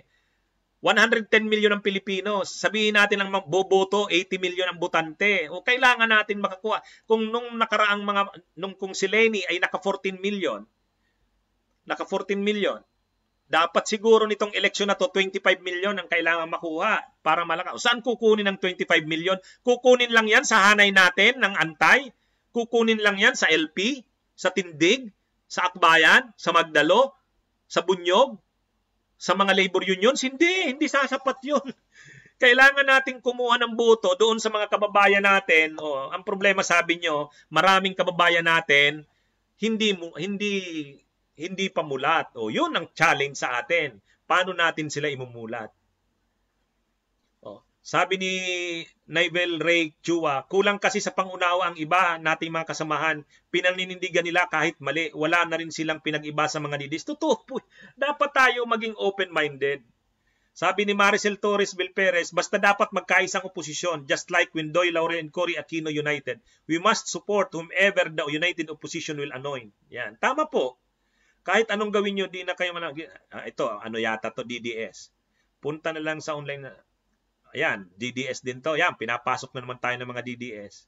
110 milyon ng Pilipino. Sabihin natin ang boboto, 80 milyon ang butante. O kailangan natin makakuha. Kung nung nakaraang mga, nung kung si Lenny ay naka 14 milyon, naka 14 milyon, dapat siguro nitong eleksyon na to 25 milyon ang kailangan makuha para malakas. saan kukunin ang 25 milyon? Kukunin lang yan sa hanay natin ng antay. Kukunin lang yan sa LP, sa tindig, sa akbayan, sa magdalo, sa bunyog, sa mga labor unions, hindi, hindi sasapat yun. Kailangan natin kumuha ng boto doon sa mga kababayan natin. O, ang problema sabi nyo, maraming kababayan natin hindi hindi hindi pamulat. O, yun ang challenge sa atin. Paano natin sila imumulat? O, sabi ni Naivel Ray Chua. Kulang kasi sa pangunawa ang iba nating mga kasamahan. Pinaninindigan nila kahit mali. Wala na rin silang pinag-iba sa mga nidis. Totoo po. Dapat tayo maging open-minded. Sabi ni Maricel Torres Belperez, basta dapat magkaisang oposisyon, just like when Windoy Laure and Cory Aquino United. We must support whomever the United Opposition will anoint. Yan. Tama po. Kahit anong gawin nyo, di na kayo manag... Ah, ito, ano yata to, DDS. Punta na lang sa online na... Ayan, DDS din to. Ayan, pinapasok na naman tayo ng mga DDS.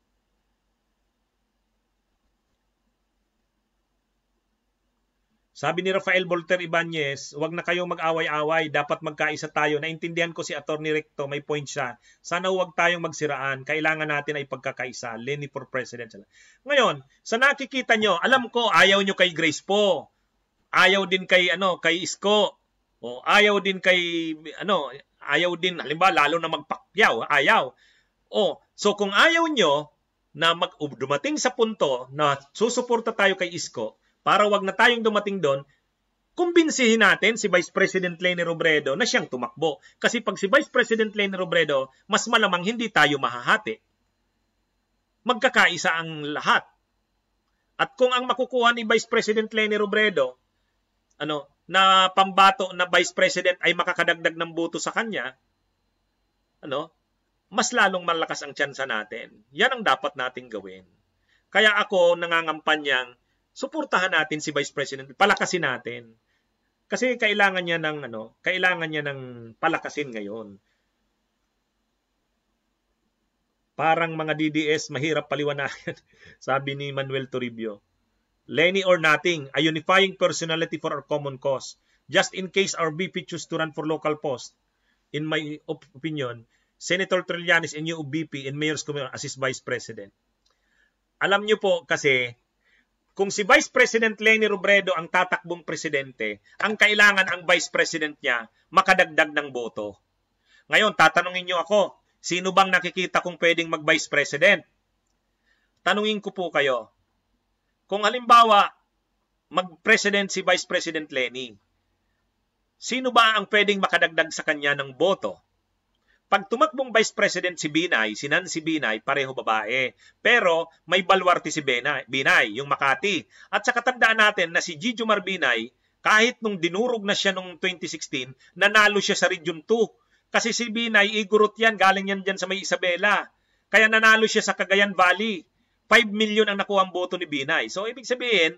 Sabi ni Rafael Volter Ibanez, huwag na kayong mag-away-away, dapat magkaisa tayo. Naintindihan ko si Attorney Recto, may point siya. Sana huwag tayong magsiraan, kailangan natin ay pagkakaisa. Lenny for President. Ngayon, sa nakikita nyo, alam ko ayaw nyo kay Grace po. Ayaw din kay ano, kay Isko. O ayaw din kay ano, Ayaw din, halimbawa, lalo na magpakyaw, ayaw. O, oh, so kung ayaw nyo na mag, dumating sa punto na susuporta tayo kay Isko para wag na tayong dumating doon, kumbinsihin natin si Vice President Leni Robredo na siyang tumakbo. Kasi pag si Vice President Leni Robredo, mas malamang hindi tayo mahahati. Magkakaisa ang lahat. At kung ang makukuha ni Vice President Leni Robredo, ano, na pambato na vice president ay makakadagdag ng boto sa kanya, ano, mas lalong malakas ang tsansa natin. Yan ang dapat nating gawin. Kaya ako nangangampanyang suportahan natin si Vice President, palakasin natin. Kasi kailangan niya ng ano, kailangan niya ng palakasin ngayon. Parang mga DDS mahirap paliwanagan, sabi ni Manuel Toribio. Lenny or nothing, a unifying personality for our common cause. Just in case our BP choose to run for local post, in my op opinion, Senator Trillanes and new BP and Mayor's Commission as his Vice President. Alam niyo po kasi, kung si Vice President Lenny Robredo ang tatakbong presidente, ang kailangan ang Vice President niya makadagdag ng boto. Ngayon, tatanungin niyo ako, sino bang nakikita kong pwedeng mag-Vice President? Tanungin ko po kayo, kung halimbawa, mag-president si Vice President Lenny, sino ba ang pwedeng makadagdag sa kanya ng boto? Pag tumakbong Vice President si Binay, si Nancy Binay, pareho babae. Pero may balwarte si Binay, Binay, yung Makati. At sa katandaan natin na si Gigi Mar Binay, kahit nung dinurog na siya nung 2016, nanalo siya sa Region 2. Kasi si Binay, igurot yan, galing yan dyan sa may Isabela. Kaya nanalo siya sa Cagayan Valley. 5 million ang nakuha ang boto ni Binay. So ibig sabihin,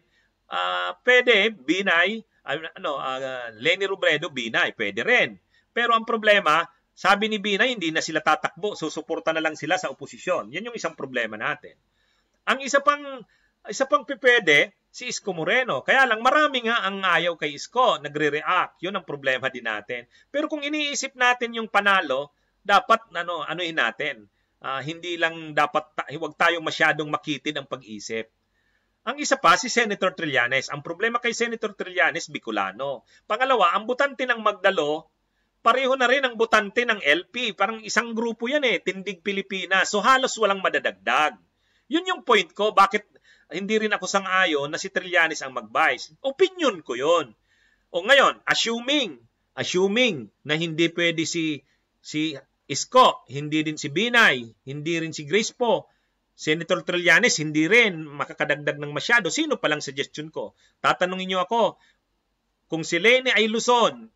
uh, pwede Binay, uh, ano, uh, Lenny Robredo, Binay, pwede rin. Pero ang problema, sabi ni Binay, hindi na sila tatakbo, susuporta na lang sila sa oposisyon. Yan yung isang problema natin. Ang isa pang isa pang pipwede, si Isko Moreno. Kaya lang marami nga ang ayaw kay Isko, nagre-react. 'Yun ang problema din natin. Pero kung iniisip natin yung panalo, dapat ano anuin natin uh, hindi lang dapat huwag tayong masyadong makitin ang pag-isip. Ang isa pa, si Senator Trillanes. Ang problema kay Senator Trillanes, Bicolano. Pangalawa, ang butante ng Magdalo, pareho na rin ang butante ng LP. Parang isang grupo yan eh, Tindig Pilipinas. So halos walang madadagdag. Yun yung point ko, bakit hindi rin ako sang-ayon na si Trillanes ang mag-vice. Opinion ko yun. O ngayon, assuming, assuming na hindi pwede si si Isko, hindi din si Binay, hindi rin si Grace po. Senator Trillanes, hindi rin makakadagdag ng masyado. Sino palang suggestion ko? Tatanungin niyo ako, kung si Lene ay Luzon,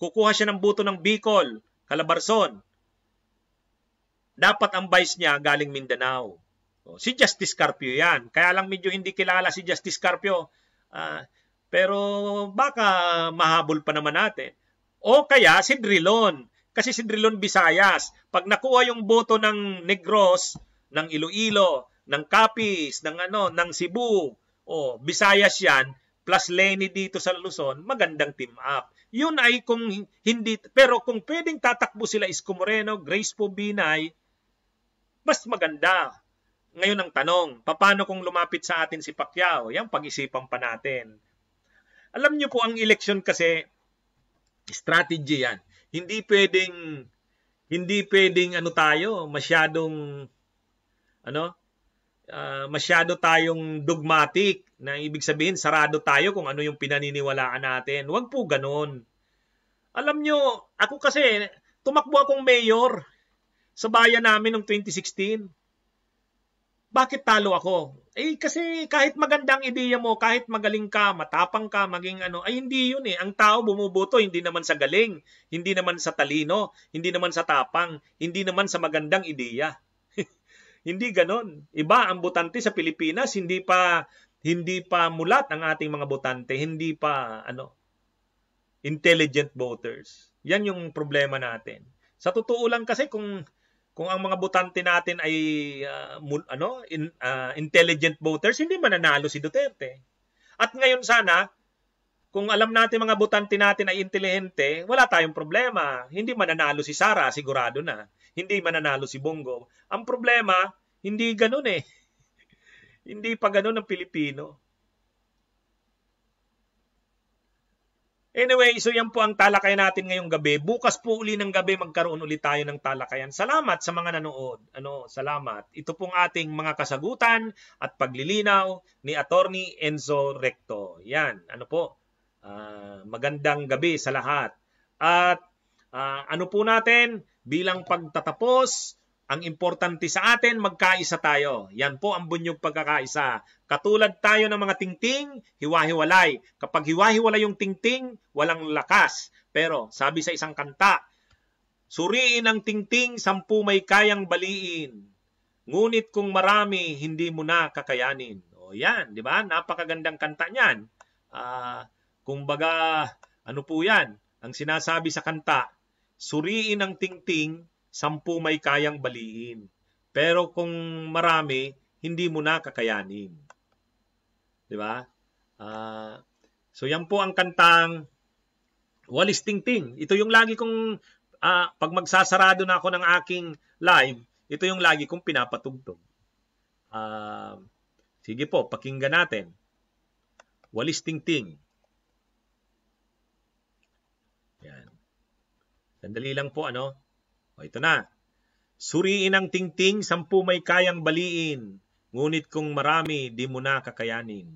kukuha siya ng buto ng Bicol, Calabarzon, dapat ang vice niya galing Mindanao. Oh, si Justice Carpio yan. Kaya lang medyo hindi kilala si Justice Carpio. Uh, ah, pero baka mahabol pa naman natin. O kaya si Drilon. Kasi si Drilon Visayas, pag nakuha yung boto ng Negros, ng Iloilo, ng Capiz, ng ano, ng Cebu, o oh, Visayas 'yan, plus Lenny dito sa Luzon, magandang team up. Yun ay kung hindi pero kung pwedeng tatakbo sila Isko Moreno, Grace Pobinay, mas maganda. Ngayon ang tanong, paano kung lumapit sa atin si Pacquiao? Yan pag-isipan pa natin. Alam niyo po ang election kasi strategy yan. Hindi pwedeng hindi pwedeng ano tayo, masyadong ano, uh, masyado tayong dogmatic na ibig sabihin sarado tayo kung ano yung pinaniniwalaan natin. Huwag po ganun. Alam nyo, ako kasi tumakbo akong mayor sa bayan namin noong 2016. Bakit talo ako? Eh kasi kahit magandang ideya mo, kahit magaling ka, matapang ka, maging ano, ay hindi yun eh. Ang tao bumubuto hindi naman sa galing, hindi naman sa talino, hindi naman sa tapang, hindi naman sa magandang ideya. hindi ganon. Iba ang botante sa Pilipinas, hindi pa hindi pa mulat ang ating mga botante, hindi pa ano intelligent voters. Yan yung problema natin. Sa totoo lang kasi kung kung ang mga botante natin ay uh, ano in, uh, intelligent voters hindi mananalo si Duterte. At ngayon sana kung alam natin mga botante natin ay intelihente, wala tayong problema. Hindi mananalo si Sara, sigurado na. Hindi mananalo si Bongo. Ang problema, hindi ganoon eh. hindi pa ganoon ang Pilipino. Anyway, so yan po ang talakayan natin ngayong gabi. Bukas po uli ng gabi magkaroon ulit tayo ng talakayan. Salamat sa mga nanood. Ano, salamat. Ito pong ating mga kasagutan at paglilinaw ni Attorney Enzo Recto. Yan, ano po? Uh, magandang gabi sa lahat. At uh, ano po natin bilang pagtatapos, ang importante sa atin, magkaisa tayo. Yan po ang bunyog pagkakaisa. Katulad tayo ng mga tingting, hiwa-hiwalay. Kapag hiwa-hiwalay yung tingting, walang lakas. Pero sabi sa isang kanta, Suriin ang tingting, sampu may kayang baliin. Ngunit kung marami, hindi mo na kakayanin. O yan, di ba? Napakagandang kanta niyan. Uh, kumbaga, ano po yan? Ang sinasabi sa kanta, suriin ang tingting, sampu may kayang baliin. Pero kung marami, hindi mo na kakayanin. Di ba? Uh, so yan po ang kantang Walis Tingting. Ito yung lagi kong uh, pag magsasarado na ako ng aking live, ito yung lagi kong pinapatugtog. Uh, sige po, pakinggan natin. Walis Tingting. Yan. Sandali lang po ano. O ito na. Suriin ang tingting, sampu may kayang baliin. Ngunit kung marami, di mo na kakayanin.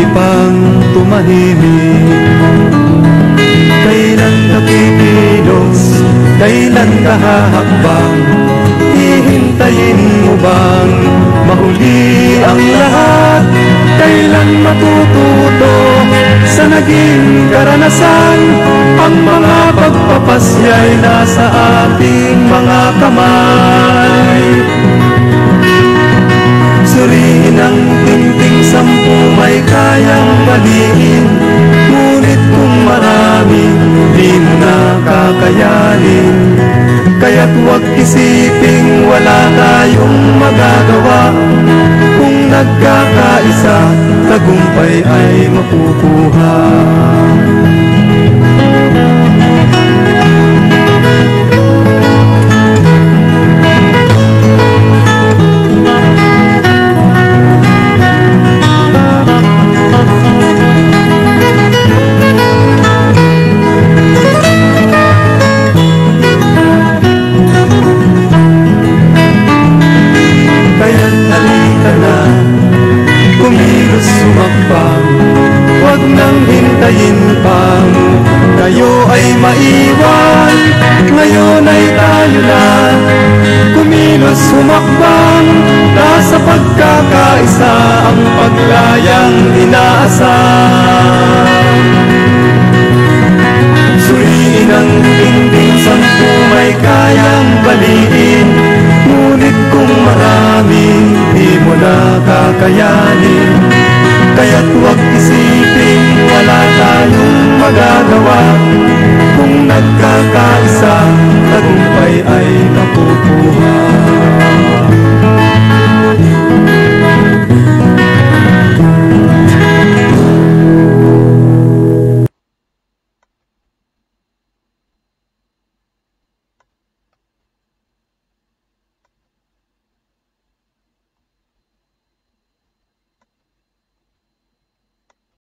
pati pang tumahimik Kailan ka pipilos, kailan ka hahakbang Hihintayin mo bang mahuli ang lahat Kailan matututo sa naging karanasan Ang mga pagpapasya'y nasa ating mga kamay Suriin ang pinting sampu may kayang baliin Ngunit kung marami, di mo na kakayanin Kaya't huwag isiping wala tayong magagawa Kung nagkakaisa, tagumpay ay makukuha